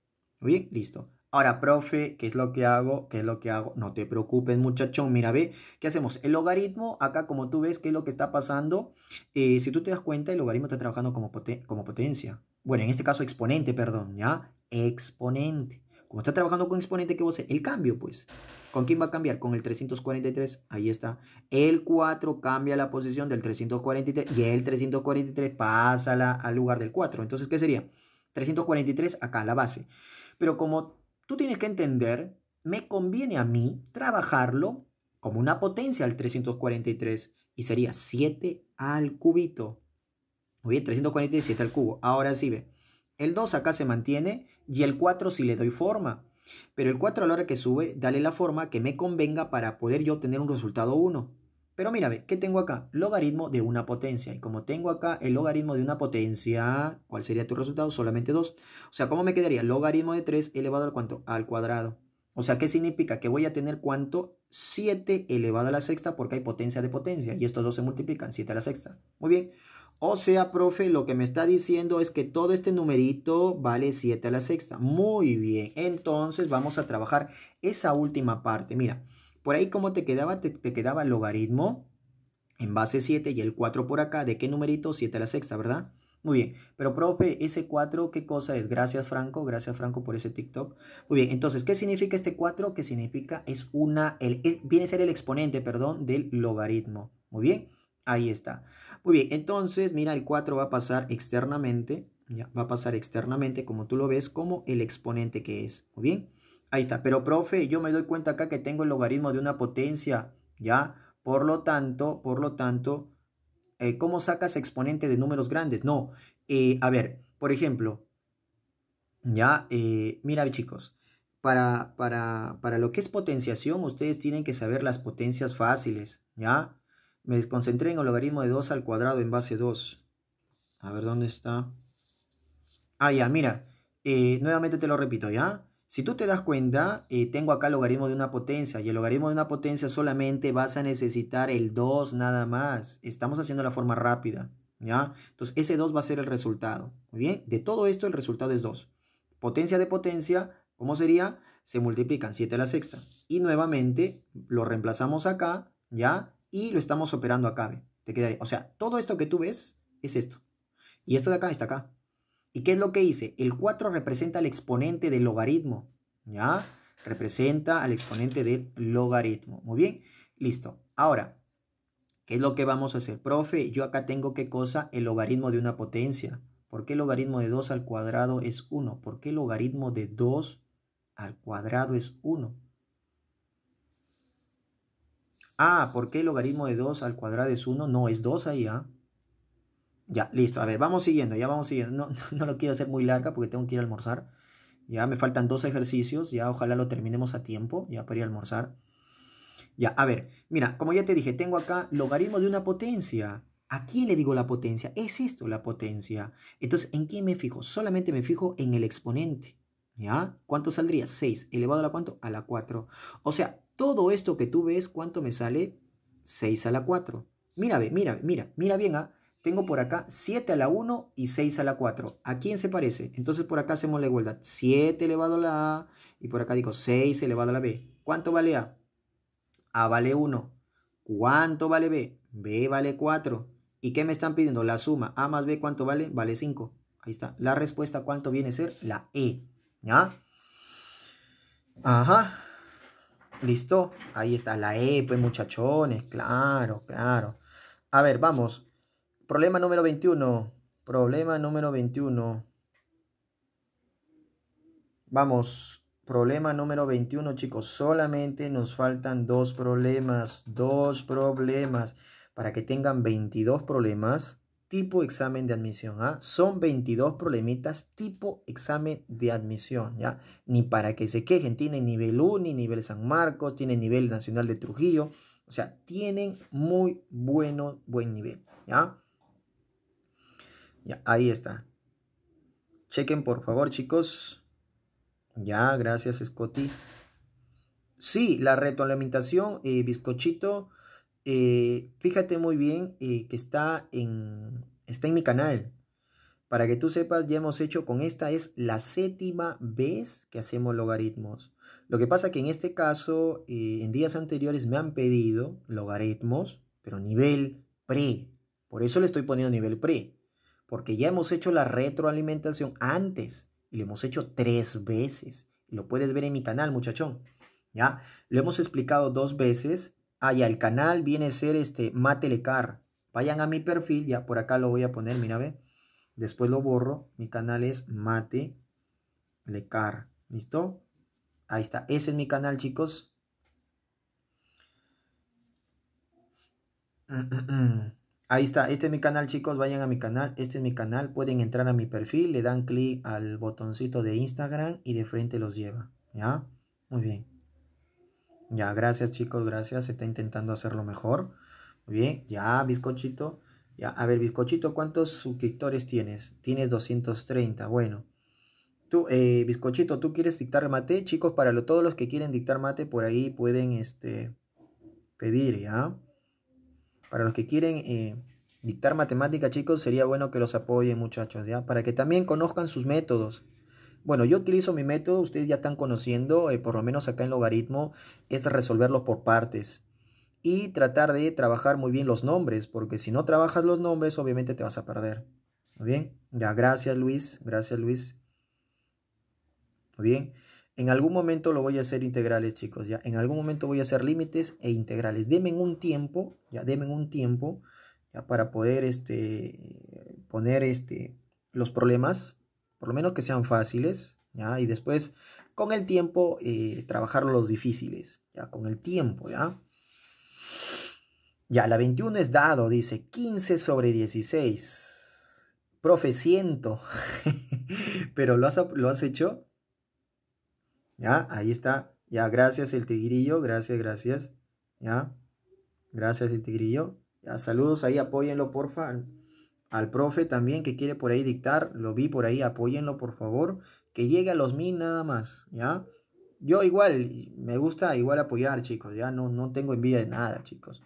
Speaker 1: Muy bien, listo. Ahora, profe, ¿qué es lo que hago? ¿Qué es lo que hago? No te preocupes, muchachón. Mira, ve, ¿qué hacemos? El logaritmo, acá como tú ves, ¿qué es lo que está pasando? Eh, si tú te das cuenta, el logaritmo está trabajando como, potencia. Bueno, en este caso exponente, perdón, ¿ya? Exponente. Como está trabajando con exponente, ¿qué vos? a El cambio, pues. ¿Con quién va a cambiar? Con el 343. Ahí está. El 4 cambia la posición del 343 y el 343 pasa al lugar del 4. Entonces, ¿qué sería? 343 acá, la base. Pero como Tú tienes que entender, me conviene a mí trabajarlo como una potencia al 343 y sería 7 al cubito. Muy bien, 343 7 al cubo. Ahora sí ve. El 2 acá se mantiene y el 4 si sí le doy forma. Pero el 4 a la hora que sube, dale la forma que me convenga para poder yo tener un resultado 1. Pero mira, ¿qué tengo acá? Logaritmo de una potencia. Y como tengo acá el logaritmo de una potencia, ¿cuál sería tu resultado? Solamente 2. O sea, ¿cómo me quedaría? Logaritmo de 3 elevado al cuánto? Al cuadrado. O sea, ¿qué significa? Que voy a tener cuánto? 7 elevado a la sexta porque hay potencia de potencia. Y estos dos se multiplican, 7 a la sexta. Muy bien. O sea, profe, lo que me está diciendo es que todo este numerito vale 7 a la sexta. Muy bien. Entonces vamos a trabajar esa última parte. Mira. Por ahí, ¿cómo te quedaba? Te, quedaba el logaritmo en base 7 y el 4 por acá. ¿De qué numerito? 7 a la sexta, ¿verdad? Muy bien, pero profe, ese 4, ¿qué cosa es? Gracias Franco, gracias Franco por ese TikTok. Muy bien, entonces, ¿qué significa este 4? ¿Qué significa, es una, el, viene a ser el exponente, perdón, del logaritmo. Muy bien, ahí está. Muy bien, entonces, mira, el 4 va a pasar externamente, ya, va a pasar externamente, como tú lo ves, como el exponente que es. Muy bien, Ahí está, pero profe, yo me doy cuenta acá que tengo el logaritmo de una potencia, ¿ya? Por lo tanto, por lo tanto, eh, ¿cómo sacas exponente de números grandes? No, eh, a ver, por ejemplo, ya, eh, mira chicos, para, para, para lo que es potenciación, ustedes tienen que saber las potencias fáciles, ¿ya? Me desconcentré en el logaritmo de 2 al cuadrado en base 2. A ver, ¿dónde está? Ah, ya, mira, nuevamente te lo repito, ¿ya? Si tú te das cuenta, eh, tengo acá logaritmo de una potencia y el logaritmo de una potencia solamente vas a necesitar el 2 nada más. Estamos haciendo la forma rápida, ¿ya? Entonces ese 2 va a ser el resultado, ¿muy bien? De todo esto el resultado es 2. Potencia de potencia, ¿cómo sería? Se multiplican 7 a la sexta. Y nuevamente lo reemplazamos acá, ¿ya? Y lo estamos operando acá, Te quedaría. O sea, todo esto que tú ves es esto. Y esto de acá está acá. ¿Y qué es lo que hice? El 4 representa el exponente del logaritmo, ¿ya? Representa al exponente del logaritmo. Muy bien, listo. Ahora, ¿qué es lo que vamos a hacer? Profe, yo acá tengo qué cosa? El logaritmo de una potencia. ¿Por qué el logaritmo de 2 al cuadrado es 1? ¿Por qué el logaritmo de 2 al cuadrado es 1? Ah, ¿por qué el logaritmo de 2 al cuadrado es 1? No, es 2 ahí, ¿ah? Ya, listo. A ver, vamos siguiendo, ya vamos siguiendo. No, lo quiero hacer muy larga porque tengo que ir a almorzar. Ya me faltan dos ejercicios, ya ojalá lo terminemos a tiempo, ya para ir a almorzar. Ya, a ver, mira, como ya te dije, tengo acá logaritmo de una potencia. ¿A quién le digo la potencia? Es esto la potencia. Entonces, ¿en quién me fijo? Solamente me fijo en el exponente. ¿Ya? ¿Cuánto saldría? 6. ¿Elevado a la cuánto? A la 4. O sea, todo esto que tú ves, ¿cuánto me sale? 6 a la 4. Mira, mira, mira, mira bien, ¿ah? Tengo por acá 7 a la 1 y 6 a la 4. ¿A quién se parece? Entonces por acá hacemos la igualdad. 7 elevado a la A y por acá digo 6 elevado a la B. ¿Cuánto vale A? A vale 1. ¿Cuánto vale B? B vale 4. ¿Y qué me están pidiendo? La suma. A más B, ¿cuánto vale? Vale 5. Ahí está. La respuesta, ¿cuánto viene a ser? La E. ¿Ya? Ajá. ¿Listo? Ahí está la E, pues muchachones. Claro, claro. A ver, vamos. Problema número 21. Problema número 21. Vamos, problema número 21, chicos. Solamente nos faltan dos problemas, dos problemas. Para que tengan 22 problemas tipo examen de admisión, ¿ah? Son 22 problemitas tipo examen de admisión, ¿ya? Ni para que se quejen, tienen nivel UNI, nivel San Marcos, tienen nivel nacional de Trujillo, o sea, tienen muy bueno, buen nivel, ¿ya? Ya, ahí está. Chequen por favor, chicos. Ya, gracias, Scotty. Sí, la retroalimentación, eh, bizcochito. Eh, fíjate muy bien eh, que está en, está en mi canal. Para que tú sepas, ya hemos hecho con esta, es la séptima vez que hacemos logaritmos. Lo que pasa que en este caso, eh, en días anteriores me han pedido logaritmos, pero nivel pre. Por eso le estoy poniendo nivel pre porque ya hemos hecho la retroalimentación antes y lo hemos hecho tres veces. Lo puedes ver en mi canal, muchachón. ¿Ya? Lo hemos explicado dos veces. Ah, ya, el canal viene a ser este Matelecar. Vayan a mi perfil, ya por acá lo voy a poner, mira, ve. Después lo borro. Mi canal es Lecar. ¿Listo? Ahí está. Ese es mi canal, chicos. Mm, mm, mm. Ahí está, este es mi canal chicos, vayan a mi canal, este es mi canal, pueden entrar a mi perfil, le dan clic al botoncito de Instagram y de frente los lleva, ¿ya? Muy bien. Ya, gracias chicos, gracias, se está intentando hacerlo mejor. Muy bien, ya, bizcochito, ya, a ver, bizcochito, ¿cuántos suscriptores tienes? Tienes 230, bueno. Tú, eh, bizcochito, ¿tú quieres dictar mate? Chicos, para lo, todos los que quieren dictar mate, por ahí pueden, este, pedir, ¿ya? Para los que quieren eh, dictar matemática, chicos, sería bueno que los apoyen, muchachos, ¿ya? Para que también conozcan sus métodos. Bueno, yo utilizo mi método, ustedes ya están conociendo, eh, por lo menos acá en logaritmo, es resolverlo por partes. Y tratar de trabajar muy bien los nombres, porque si no trabajas los nombres, obviamente te vas a perder. Muy bien, ya, gracias Luis, gracias Luis. Muy bien. En algún momento lo voy a hacer integrales, chicos, ¿ya? En algún momento voy a hacer límites e integrales. Denme un tiempo, ya, denme un tiempo, ya, para poder, este, poner, este, los problemas, por lo menos que sean fáciles, ya, y después, con el tiempo, eh, trabajar los difíciles, ya, con el tiempo, ya. Ya, la 21 es dado, dice 15 sobre 16. Profe, siento, Pero lo has, lo has hecho. ¿Ya? Ahí está. Ya, gracias el tigrillo. Gracias, gracias. ¿Ya? Gracias el tigrillo. Ya, saludos ahí, apóyenlo, porfa. Al, al profe también que quiere por ahí dictar. Lo vi por ahí, apóyenlo, por favor. Que llegue a los mil nada más. ¿Ya? Yo igual, me gusta igual apoyar, chicos. Ya no, no tengo envidia de nada, chicos.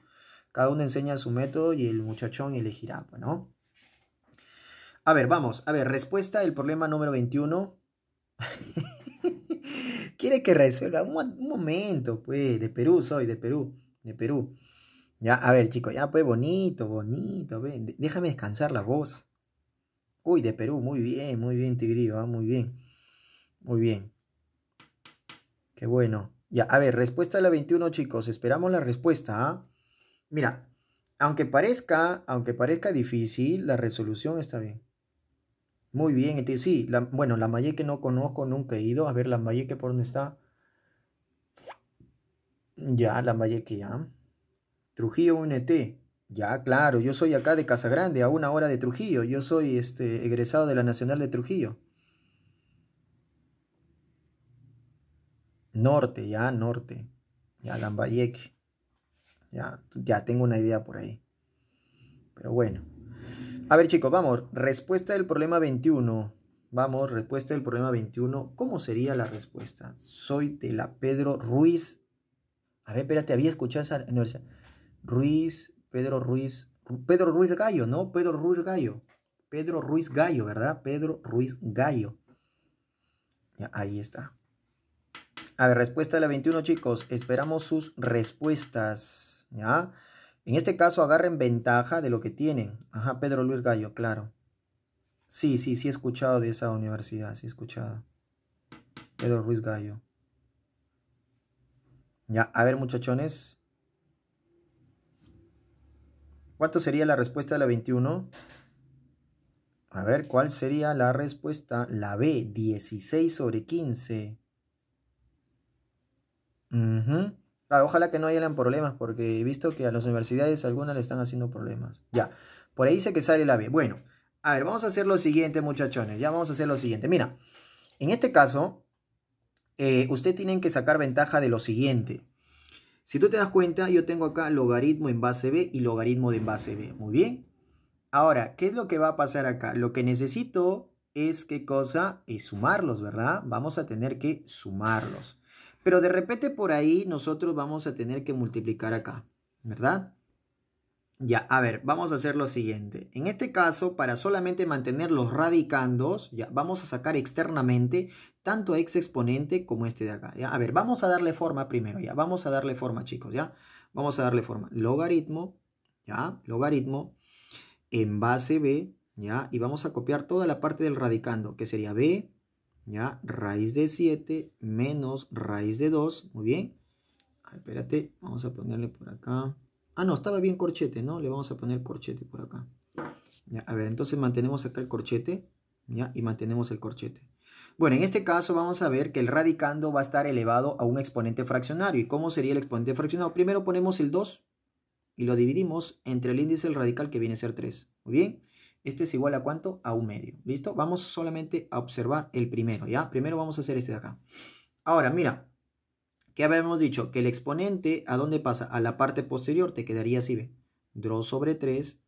Speaker 1: Cada uno enseña su método y el muchachón elegirá, pues, ¿no? A ver, vamos. A ver, respuesta del problema número 21. quiere que resuelva. Un, momento, pues, de Perú soy, de Perú, de Perú. Ya, a ver, chicos, ya, pues, bonito, bonito, ven, déjame descansar la voz. Uy, de Perú, muy bien, muy bien, Tigrillo, ah, muy bien, muy bien. Qué bueno. Ya, a ver, respuesta de la 21, chicos, esperamos la respuesta, ah. Mira, aunque parezca, aunque parezca difícil, la resolución está bien. Muy bien, sí, bueno, la no conozco, nunca he ido. A ver, la por dónde está. Ya, la ya. Trujillo UNT. Ya, claro, yo soy acá de Casagrande, a una hora de Trujillo. Yo soy este, egresado de la Nacional de Trujillo. Norte, ya, norte. Ya, Lambayeque. Ya, ya tengo una idea por ahí. Pero bueno. A ver chicos, vamos, respuesta del problema 21. Vamos, respuesta del problema 21. ¿Cómo sería la respuesta? Soy de la Pedro Ruiz. A ver, espérate, había escuchado esa universidad. Ruiz, Pedro Ruiz, Pedro Ruiz Gallo, ¿no? Pedro Ruiz Gallo. Pedro Ruiz Gallo, ¿verdad? Pedro Ruiz Gallo. Ya, ahí está. A ver, respuesta de la 21, chicos. Esperamos sus respuestas. ¿Ya? En este caso agarren ventaja de lo que tienen. Ajá, Pedro Luis Gallo, claro. Sí, sí, sí he escuchado de esa universidad, sí he escuchado. Pedro Luis Gallo. Ya, a ver muchachones. ¿Cuánto sería la respuesta de la 21? A ver, ¿cuál sería la respuesta? La B, 16 sobre 15. Ajá ojalá que no hayan problemas, porque he visto que a las universidades algunas le están haciendo problemas. Ya, por ahí dice que sale la B. Bueno, a ver, vamos a hacer lo siguiente, muchachones. Ya vamos a hacer lo siguiente. Mira, en este caso, eh, usted ustedes tienen que sacar ventaja de lo siguiente. Si tú te das cuenta, yo tengo acá logaritmo en base B y logaritmo de en base B. Muy bien. Ahora, ¿qué es lo que va a pasar acá? Lo que necesito es qué cosa? Es sumarlos, ¿verdad? Vamos a tener que sumarlos. Pero de repente por ahí nosotros vamos a tener que multiplicar acá, ¿verdad? Ya, a ver, vamos a hacer lo siguiente. En este caso, para solamente mantener los radicandos, ya, vamos a sacar externamente tanto x exponente como este de acá. ¿ya? A ver, vamos a darle forma primero, ya. Vamos a darle forma, chicos, ya. Vamos a darle forma. Logaritmo, ya, logaritmo, en base b, ya. Y vamos a copiar toda la parte del radicando, que sería b ¿ya? Raíz de 7 menos raíz de 2, muy bien. espérate, vamos a ponerle por acá. Ah, no, estaba bien corchete, ¿no? Le vamos a poner corchete por acá. Ya, a ver, entonces mantenemos acá el corchete, ¿ya? Y mantenemos el corchete. Bueno, en este caso vamos a ver que el radicando va a estar elevado a un exponente fraccionario. ¿Y cómo sería el exponente fraccionario? Primero ponemos el 2 y lo dividimos entre el índice del radical que viene a ser 3. Muy bien. ¿Este es igual a cuánto? A un medio. ¿Listo? Vamos solamente a observar el primero, ¿ya? Primero vamos a hacer este de acá. Ahora, mira, ¿qué habíamos dicho? Que el exponente, ¿a dónde pasa? A la parte posterior, te quedaría así, ¿ve? Draw sobre 3,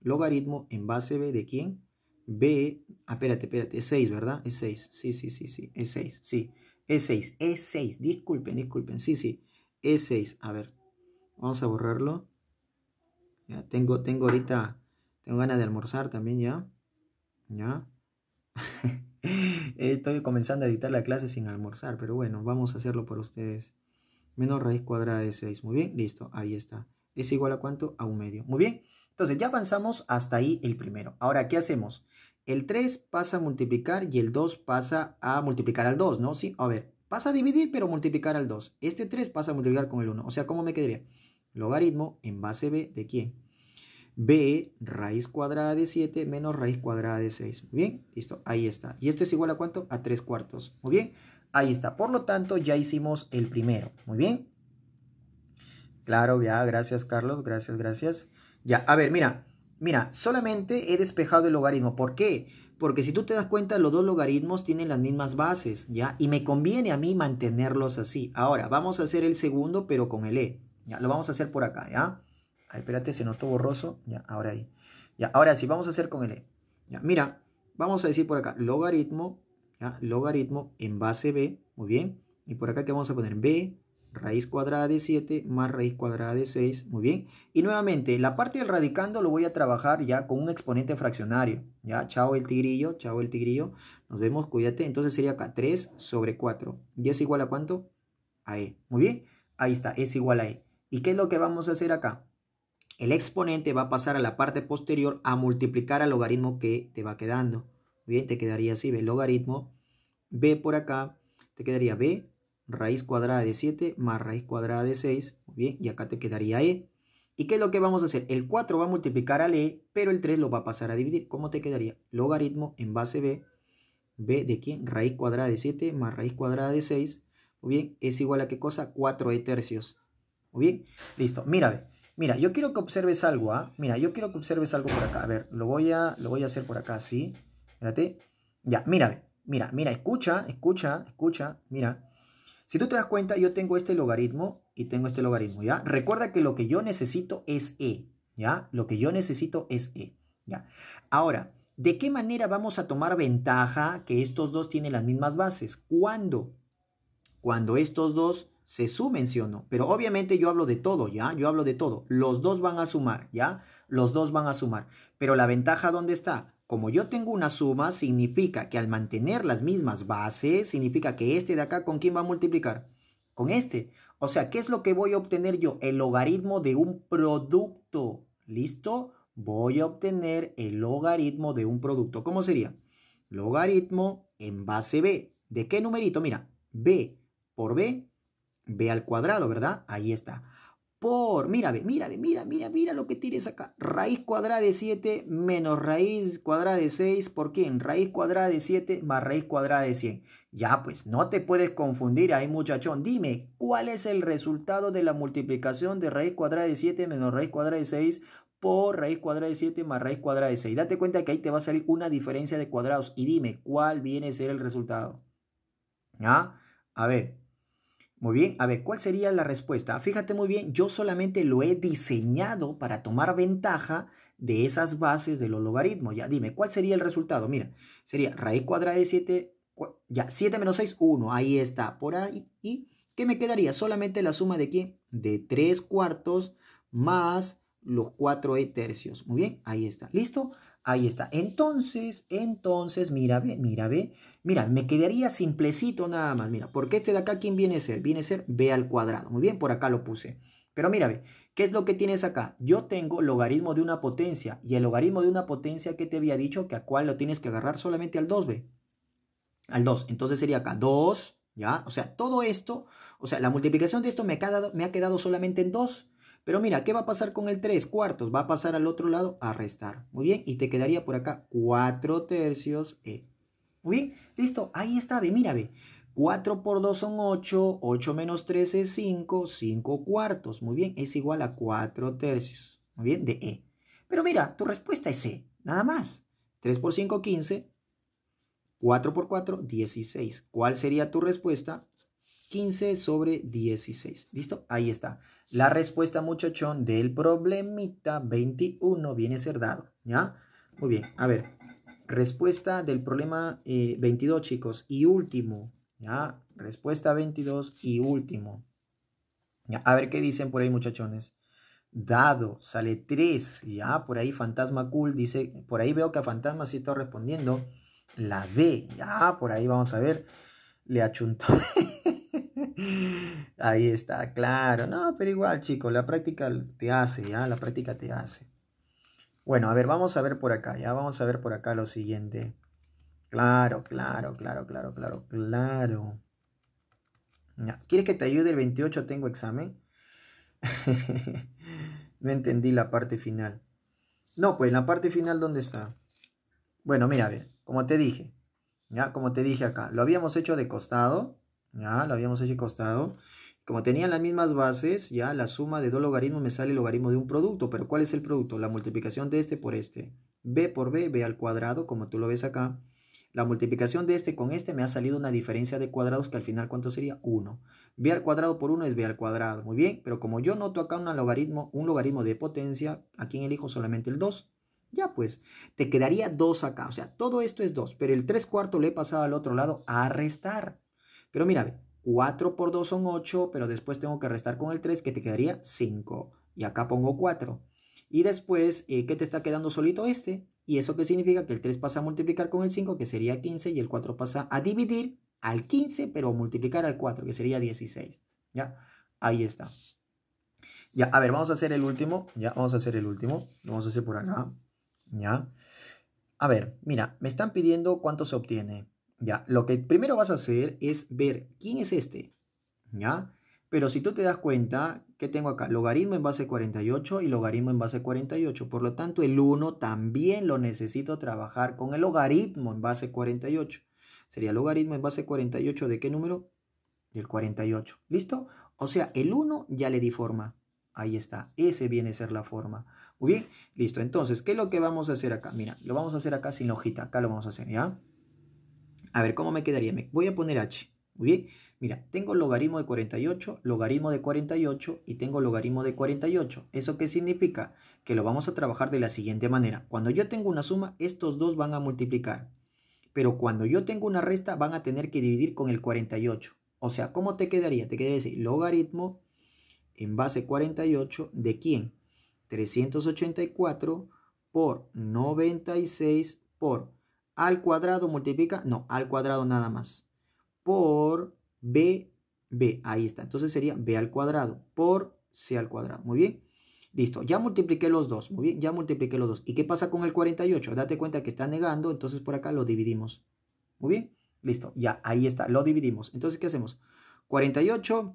Speaker 1: logaritmo en base B de quién? B, ah, espérate, espérate, es 6, ¿verdad? Es 6, sí, sí, sí, sí, es 6, sí, es 6, es 6, disculpen, disculpen, sí, sí, es 6, a ver, vamos a borrarlo. Ya tengo, tengo ahorita tengo ganas de almorzar también ya. Ya. Estoy comenzando a editar la clase sin almorzar, pero bueno, vamos a hacerlo por ustedes. Menos raíz cuadrada de 6. Muy bien, listo, ahí está. ¿Es igual a cuánto? A un medio. Muy bien, entonces ya avanzamos hasta ahí el primero. Ahora, ¿qué hacemos? El 3 pasa a multiplicar y el 2 pasa a multiplicar al 2, ¿no? Sí, a ver, pasa a dividir pero multiplicar al 2. Este 3 pasa a multiplicar con el 1. O sea, ¿cómo me quedaría? Logaritmo en base B de quién? b raíz cuadrada de 7 menos raíz cuadrada de 6. Muy bien, listo, ahí está. ¿Y esto es igual a cuánto? A 3 cuartos. Muy bien, ahí está. Por lo tanto, ya hicimos el primero. Muy bien. Claro, ya, gracias Carlos, gracias, gracias. Ya, a ver, mira, mira, solamente he despejado el logaritmo. ¿Por qué? Porque si tú te das cuenta, los dos logaritmos tienen las mismas bases, ¿ya? Y me conviene a mí mantenerlos así. Ahora, vamos a hacer el segundo, pero con el e. Ya, lo vamos a hacer por acá, ¿ya? Ay, espérate, se notó borroso. Ya, ahora ahí. Ya, ahora sí, vamos a hacer con el E. Ya, mira, vamos a decir por acá logaritmo, ya, logaritmo en base B, muy bien. Y por acá que vamos a poner B raíz cuadrada de 7 más raíz cuadrada de 6, muy bien. Y nuevamente, la parte del radicando lo voy a trabajar ya con un exponente fraccionario, ya, chao el tigrillo, chao el tigrillo, nos vemos, cuídate. Entonces sería acá 3 sobre 4, ¿y es igual a cuánto? A E, muy bien, ahí está, es igual a E. ¿Y qué es lo que vamos a hacer acá? el exponente va a pasar a la parte posterior a multiplicar al logaritmo que te va quedando. Bien, te quedaría así, el logaritmo b por acá, te quedaría b raíz cuadrada de 7 más raíz cuadrada de 6, bien, y acá te quedaría e. ¿Y qué es lo que vamos a hacer? El 4 va a multiplicar al e, pero el 3 lo va a pasar a dividir. ¿Cómo te quedaría? Logaritmo en base b, b de quién? Raíz cuadrada de 7 más raíz cuadrada de 6, bien, es igual a qué cosa? 4e tercios. Muy bien, listo, mira, Mira, yo quiero que observes algo, ¿ah? Mira, yo quiero que observes algo por acá. A ver, lo voy a, lo voy a hacer por acá, ¿sí? Espérate. Ya, mira, Mira, mira, escucha, escucha, escucha, mira. Si tú te das cuenta, yo tengo este logaritmo y tengo este logaritmo, ¿ya? Recuerda que lo que yo necesito es E, ¿ya? Lo que yo necesito es E, ¿ya? Ahora, ¿de qué manera vamos a tomar ventaja que estos dos tienen las mismas bases? ¿Cuándo? Cuando estos dos se no? Pero obviamente yo hablo de todo, ¿ya? Yo hablo de todo. Los dos van a sumar, ¿ya? Los dos van a sumar. Pero la ventaja, ¿dónde está? Como yo tengo una suma, significa que al mantener las mismas bases, significa que este de acá, ¿con quién va a multiplicar? Con este. O sea, ¿qué es lo que voy a obtener yo? El logaritmo de un producto. ¿Listo? Voy a obtener el logaritmo de un producto. ¿Cómo sería? Logaritmo en base B. ¿De qué numerito? Mira, B por B b al cuadrado, ¿verdad? Ahí está. Por, Mira, mira, mira, mira, mira lo que tienes acá. Raíz cuadrada de 7 menos raíz cuadrada de 6, ¿por quién? Raíz cuadrada de 7 más raíz cuadrada de 100. Ya, pues, no te puedes confundir ahí, muchachón. Dime, ¿cuál es el resultado de la multiplicación de raíz cuadrada de 7 menos raíz cuadrada de 6 por raíz cuadrada de 7 más raíz cuadrada de 6? Date cuenta que ahí te va a salir una diferencia de cuadrados y dime, ¿cuál viene a ser el resultado? ¿Ah? A ver, muy bien, a ver, ¿cuál sería la respuesta? Fíjate muy bien, yo solamente lo he diseñado para tomar ventaja de esas bases de los logaritmos. Ya, dime, ¿cuál sería el resultado? Mira, sería raíz cuadrada de 7, ya, 7 menos 6, 1, ahí está, por ahí. ¿Y qué me quedaría? Solamente la suma de quién? De 3 cuartos más los 4 e tercios. Muy bien, ahí está. ¿Listo? Ahí está. Entonces, entonces, mira, ve, mira, ve. Mira, me quedaría simplecito nada más. Mira, porque este de acá, ¿quién viene a ser? Viene a ser b al cuadrado. Muy bien, por acá lo puse. Pero mira, ve, ¿qué es lo que tienes acá? Yo tengo logaritmo de una potencia. Y el logaritmo de una potencia que te había dicho que a cuál lo tienes que agarrar solamente al 2b. Al 2. Entonces sería acá 2, ¿ya? O sea, todo esto, o sea, la multiplicación de esto me ha quedado, me ha quedado solamente en 2. Pero mira, ¿qué va a pasar con el 3 cuartos? Va a pasar al otro lado a restar. Muy bien, y te quedaría por acá 4 tercios E. Muy bien, listo, ahí está, ve, mira, ve. 4 por 2 son 8, 8 menos 3 es 5, 5 cuartos, muy bien, es igual a 4 tercios, muy bien, de E. Pero mira, tu respuesta es E, nada más. 3 por 5, 15, 4 por 4, 16. ¿Cuál sería tu respuesta? 15 sobre 16. ¿Listo? Ahí está. La respuesta, muchachón, del problemita 21 viene a ser dado. ¿Ya? Muy bien. A ver. Respuesta del problema eh, 22, chicos. Y último. ¿Ya? Respuesta 22 y último. ¿Ya? A ver qué dicen por ahí, muchachones. Dado, sale 3. Ya, por ahí Fantasma Cool dice. Por ahí veo que a Fantasma sí está respondiendo. La D. Ya, por ahí vamos a ver. Le achuntó. Ahí está, claro. No, pero igual, chicos, la práctica te hace, ¿ya? La práctica te hace. Bueno, a ver, vamos a ver por acá, ¿ya? Vamos a ver por acá lo siguiente. Claro, claro, claro, claro, claro, claro. ¿Quieres que te ayude el 28? Tengo examen. no entendí la parte final. No, pues la parte final, ¿dónde está? Bueno, mira, a ver, como te dije, ya, como te dije acá, lo habíamos hecho de costado, ya lo habíamos hecho costado. Como tenían las mismas bases, ya la suma de dos logaritmos me sale el logaritmo de un producto, pero ¿cuál es el producto? La multiplicación de este por este. B por B, B al cuadrado, como tú lo ves acá. La multiplicación de este con este me ha salido una diferencia de cuadrados que al final ¿cuánto sería? 1. B al cuadrado por 1 es B al cuadrado. Muy bien, pero como yo noto acá un logaritmo, un logaritmo de potencia, ¿a elijo solamente el 2? Ya pues, te quedaría 2 acá. O sea, todo esto es 2, pero el 3 cuarto le he pasado al otro lado a restar. Pero mira, 4 por 2 son 8, pero después tengo que restar con el 3 que te quedaría 5. Y acá pongo 4. Y después, eh, ¿qué te está quedando solito este? ¿Y eso qué significa? Que el 3 pasa a multiplicar con el 5, que sería 15, y el 4 pasa a dividir al 15, pero multiplicar al 4, que sería 16. ¿Ya? Ahí está. Ya, a ver, vamos a hacer el último. Ya, vamos a hacer el último. Lo vamos a hacer por acá. Ya. A ver, mira, me están pidiendo cuánto se obtiene. ¿ya? Lo que primero vas a hacer es ver quién es este, ¿ya? Pero si tú te das cuenta, ¿qué tengo acá? Logaritmo en base 48 y logaritmo en base 48. Por lo tanto, el 1 también lo necesito trabajar con el logaritmo en base 48. Sería logaritmo en base 48 de qué número? Del 48. ¿Listo? O sea, el 1 ya le di forma. Ahí está. Ese viene a ser la forma. Muy bien. Listo. Entonces, ¿qué es lo que vamos a hacer acá? Mira, lo vamos a hacer acá sin hojita. Acá lo vamos a hacer, ¿ya? A ver, ¿cómo me quedaría? voy a poner h. Muy bien. Mira, tengo logaritmo de 48, logaritmo de 48 y tengo logaritmo de 48. ¿Eso qué significa? Que lo vamos a trabajar de la siguiente manera. Cuando yo tengo una suma, estos dos van a multiplicar. Pero cuando yo tengo una resta, van a tener que dividir con el 48. O sea, ¿cómo te quedaría? Te quedaría decir logaritmo en base 48 de quién? 384 por 96 por al cuadrado multiplica, no, al cuadrado nada más, por b, b, ahí está, entonces sería b al cuadrado por c al cuadrado, muy bien, listo, ya multipliqué los dos, muy bien, ya multipliqué los dos, ¿y qué pasa con el 48? Date cuenta que está negando, entonces por acá lo dividimos, muy bien, listo, ya, ahí está, lo dividimos, entonces ¿qué hacemos? 48,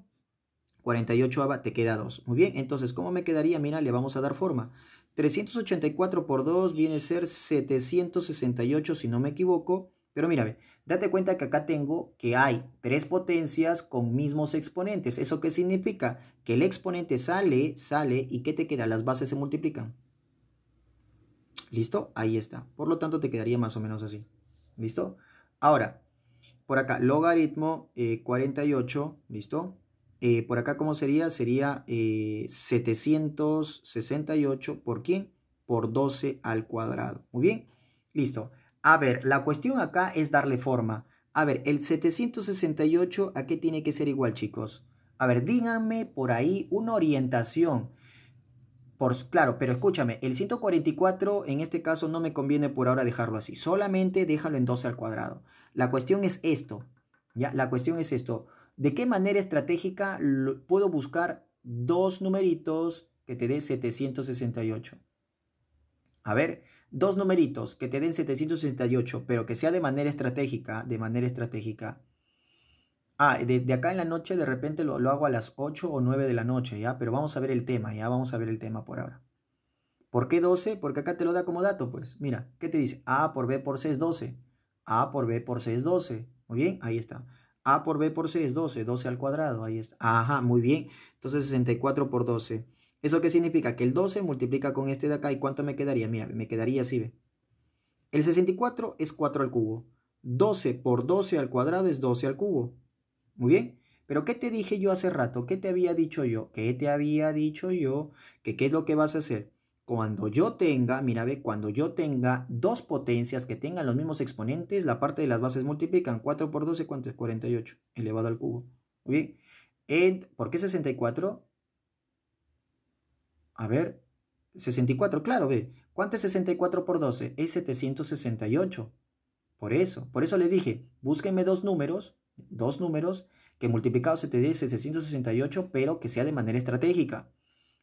Speaker 1: 48 te queda 2, muy bien, entonces ¿cómo me quedaría? Mira, le vamos a dar forma, 384 por 2 viene a ser 768 si no me equivoco. Pero mira, date cuenta que acá tengo que hay tres potencias con mismos exponentes. ¿Eso qué significa? Que el exponente sale, sale y ¿qué te queda? Las bases se multiplican. ¿Listo? Ahí está. Por lo tanto, te quedaría más o menos así. ¿Listo? Ahora, por acá, logaritmo 48, eh, ¿listo? Eh, por acá, ¿cómo sería? Sería 768 eh, por quién? Por 12 al cuadrado. Muy bien, listo. A ver, la cuestión acá es darle forma. A ver, el 768, ¿a qué tiene que ser igual, chicos? A ver, díganme por ahí una orientación. Por, claro, pero escúchame, el 144 en este caso no me conviene por ahora dejarlo así. Solamente déjalo en 12 al cuadrado. La cuestión es esto. ¿ya? La cuestión es esto. ¿De qué manera estratégica puedo buscar dos numeritos que te den 768? A ver, dos numeritos que te den 768, pero que sea de manera estratégica, de manera estratégica. Ah, de, acá en la noche de repente lo, lo, hago a las 8 o 9 de la noche, ¿ya? Pero vamos a ver el tema, ¿ya? Vamos a ver el tema por ahora. ¿Por qué 12? Porque acá te lo da como dato, pues. Mira, ¿qué te dice? A por B por C es 12. A por B por C es 12. Muy bien, ahí está. A por B por C es 12, 12 al cuadrado, ahí está. Ajá, muy bien. Entonces 64 por 12. ¿Eso qué significa? Que el 12 multiplica con este de acá y ¿cuánto me quedaría? Mira, me quedaría así, ve. El 64 es 4 al cubo. 12 por 12 al cuadrado es 12 al cubo. Muy bien. Pero ¿qué te dije yo hace rato? ¿Qué te había dicho yo? ¿Qué te había dicho yo? Que qué es lo que vas a hacer? cuando yo tenga, mira, ve, cuando yo tenga dos potencias que tengan los mismos exponentes, la parte de las bases multiplican. 4 por 12, ¿cuánto es? 48 elevado al cubo. Muy bien. ¿Por qué 64? A ver, 64, claro, ve. ¿Cuánto es 64 por 12? Es 768. Por eso, por eso les dije, búsquenme dos números, dos números que multiplicados se te dé 768, pero que sea de manera estratégica.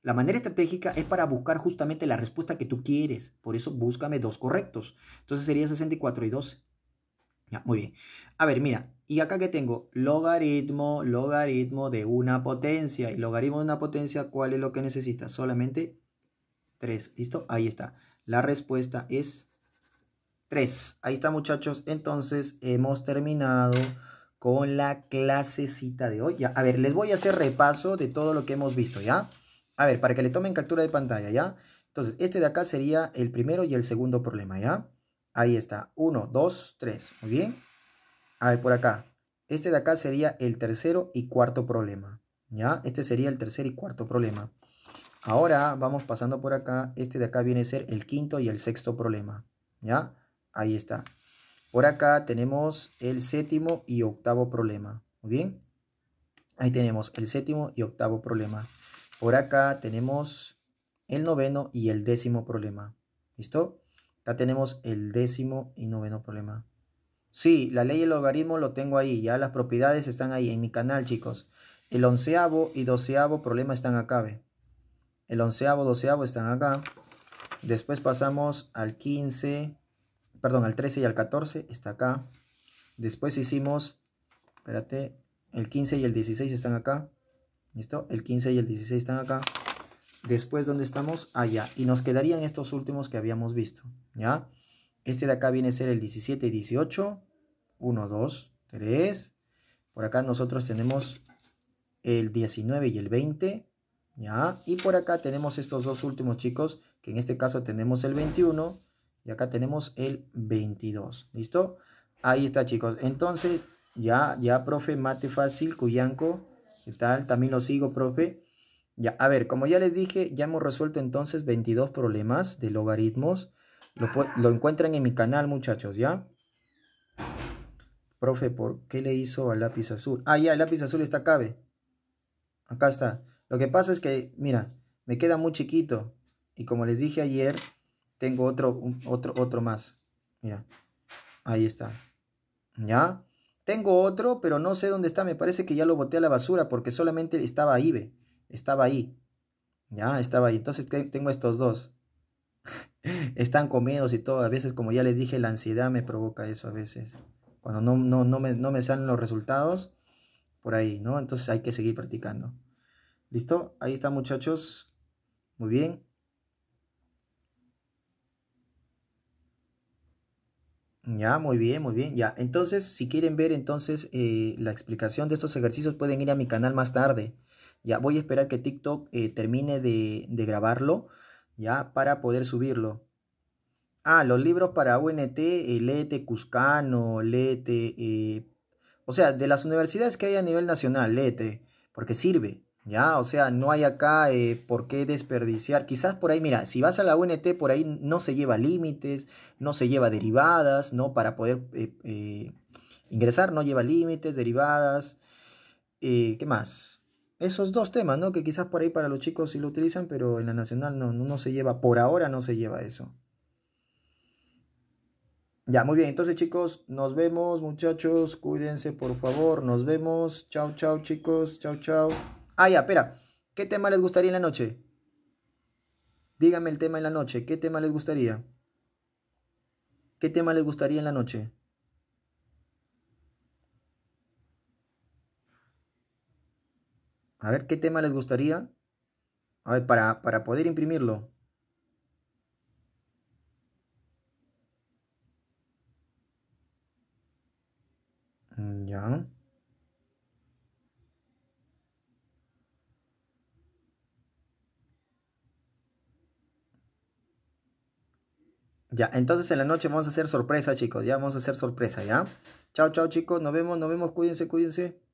Speaker 1: La manera estratégica es para buscar justamente la respuesta que tú quieres. Por eso búscame dos correctos. Entonces sería 64 y 12. Ya, muy bien. A ver, mira. Y acá que tengo logaritmo, logaritmo de una potencia. Y logaritmo de una potencia, ¿cuál es lo que necesitas? Solamente 3. ¿Listo? Ahí está. La respuesta es 3. Ahí está, muchachos. Entonces hemos terminado con la clasecita de hoy. a ver, les voy a hacer repaso de todo lo que hemos visto, ¿ya? A ver, para que le tomen captura de pantalla, ¿ya? Entonces, este de acá sería el primero y el segundo problema, ¿ya? Ahí está, Uno, dos, tres. muy bien. A ver, por acá. Este de acá sería el tercero y cuarto problema, ¿ya? Este sería el tercer y cuarto problema. Ahora vamos pasando por acá. Este de acá viene a ser el quinto y el sexto problema, ¿ya? Ahí está. Por acá tenemos el séptimo y octavo problema, muy bien. Ahí tenemos el séptimo y octavo problema. Por acá tenemos el noveno y el décimo problema. ¿Listo? Acá tenemos el décimo y noveno problema. Sí, la ley del logaritmo lo tengo ahí, ya las propiedades están ahí en mi canal, chicos. El onceavo y doceavo problema están acá, El onceavo, doceavo están acá. Después pasamos al 15, perdón, al 13 y al 14, está acá. Después hicimos, espérate, el 15 y el 16 están acá. ¿Listo? El 15 y el 16 están acá. Después, ¿dónde estamos? Allá. Y nos quedarían estos últimos que habíamos visto. ¿Ya? Este de acá viene a ser el 17 y 18. 1, 2, 3. Por acá nosotros tenemos el 19 y el 20. ¿Ya? Y por acá tenemos estos dos últimos chicos, que en este caso tenemos el 21 y acá tenemos el 22. ¿Listo? Ahí está, chicos. Entonces, ya, ya, profe, mate fácil, cuyanco tal? También lo sigo, profe. Ya, a ver, como ya les dije, ya hemos resuelto entonces 22 problemas de logaritmos. Lo, encuentran en mi canal, muchachos, ¿ya? Profe, ¿por qué le hizo al lápiz azul? Ah, ya, el lápiz azul está cabe. Acá está. Lo que pasa es que, mira, me queda muy chiquito. Y como les dije ayer, tengo otro, otro, otro más. Mira, ahí está. ¿Ya? Tengo otro, pero no sé dónde está. Me parece que ya lo boté a la basura porque solamente estaba ahí, Estaba ahí. Ya, estaba ahí. Entonces tengo estos dos. Están comidos y todo. A veces, como ya les dije, la ansiedad me provoca eso a veces. Cuando no, no, no, me, no me salen los resultados, por ahí, ¿no? Entonces hay que seguir practicando. ¿Listo? Ahí está, muchachos. Muy bien. Ya, muy bien, muy bien. Ya, entonces, si quieren ver entonces eh, la explicación de estos ejercicios, pueden ir a mi canal más tarde. Ya, voy a esperar que TikTok eh, termine de, grabarlo, ya, para poder subirlo. Ah, los libros para UNT, eh, Lete, Cuscano, Lete, o sea, de las universidades que hay a nivel nacional, Lete. porque sirve. ¿Ya? O sea, no hay acá eh, por qué desperdiciar. Quizás por ahí, mira, si vas a la UNT, por ahí no se lleva límites, no se lleva derivadas, ¿no? Para poder eh, eh, ingresar, no lleva límites, derivadas. ¿Qué más? Esos dos temas, ¿no? Que quizás por ahí para los chicos sí lo utilizan, pero en la nacional no, no, no se lleva, por ahora no se lleva eso. Ya, muy bien. Entonces, chicos, nos vemos, muchachos. Cuídense, por favor. Nos vemos. Chao, chao, chicos. Chao, chao. Ah, ya, espera. ¿Qué tema les gustaría en la noche? Dígame el tema en la noche. ¿Qué tema les gustaría? ¿Qué tema les gustaría en la noche? A ver, ¿qué tema les gustaría? A ver, para, para poder imprimirlo. Mm, ya. Ya, entonces en la noche vamos a hacer sorpresa, chicos. Ya vamos a hacer sorpresa, ¿ya? Chao, chao, chicos. Nos vemos, nos vemos. Cuídense, cuídense.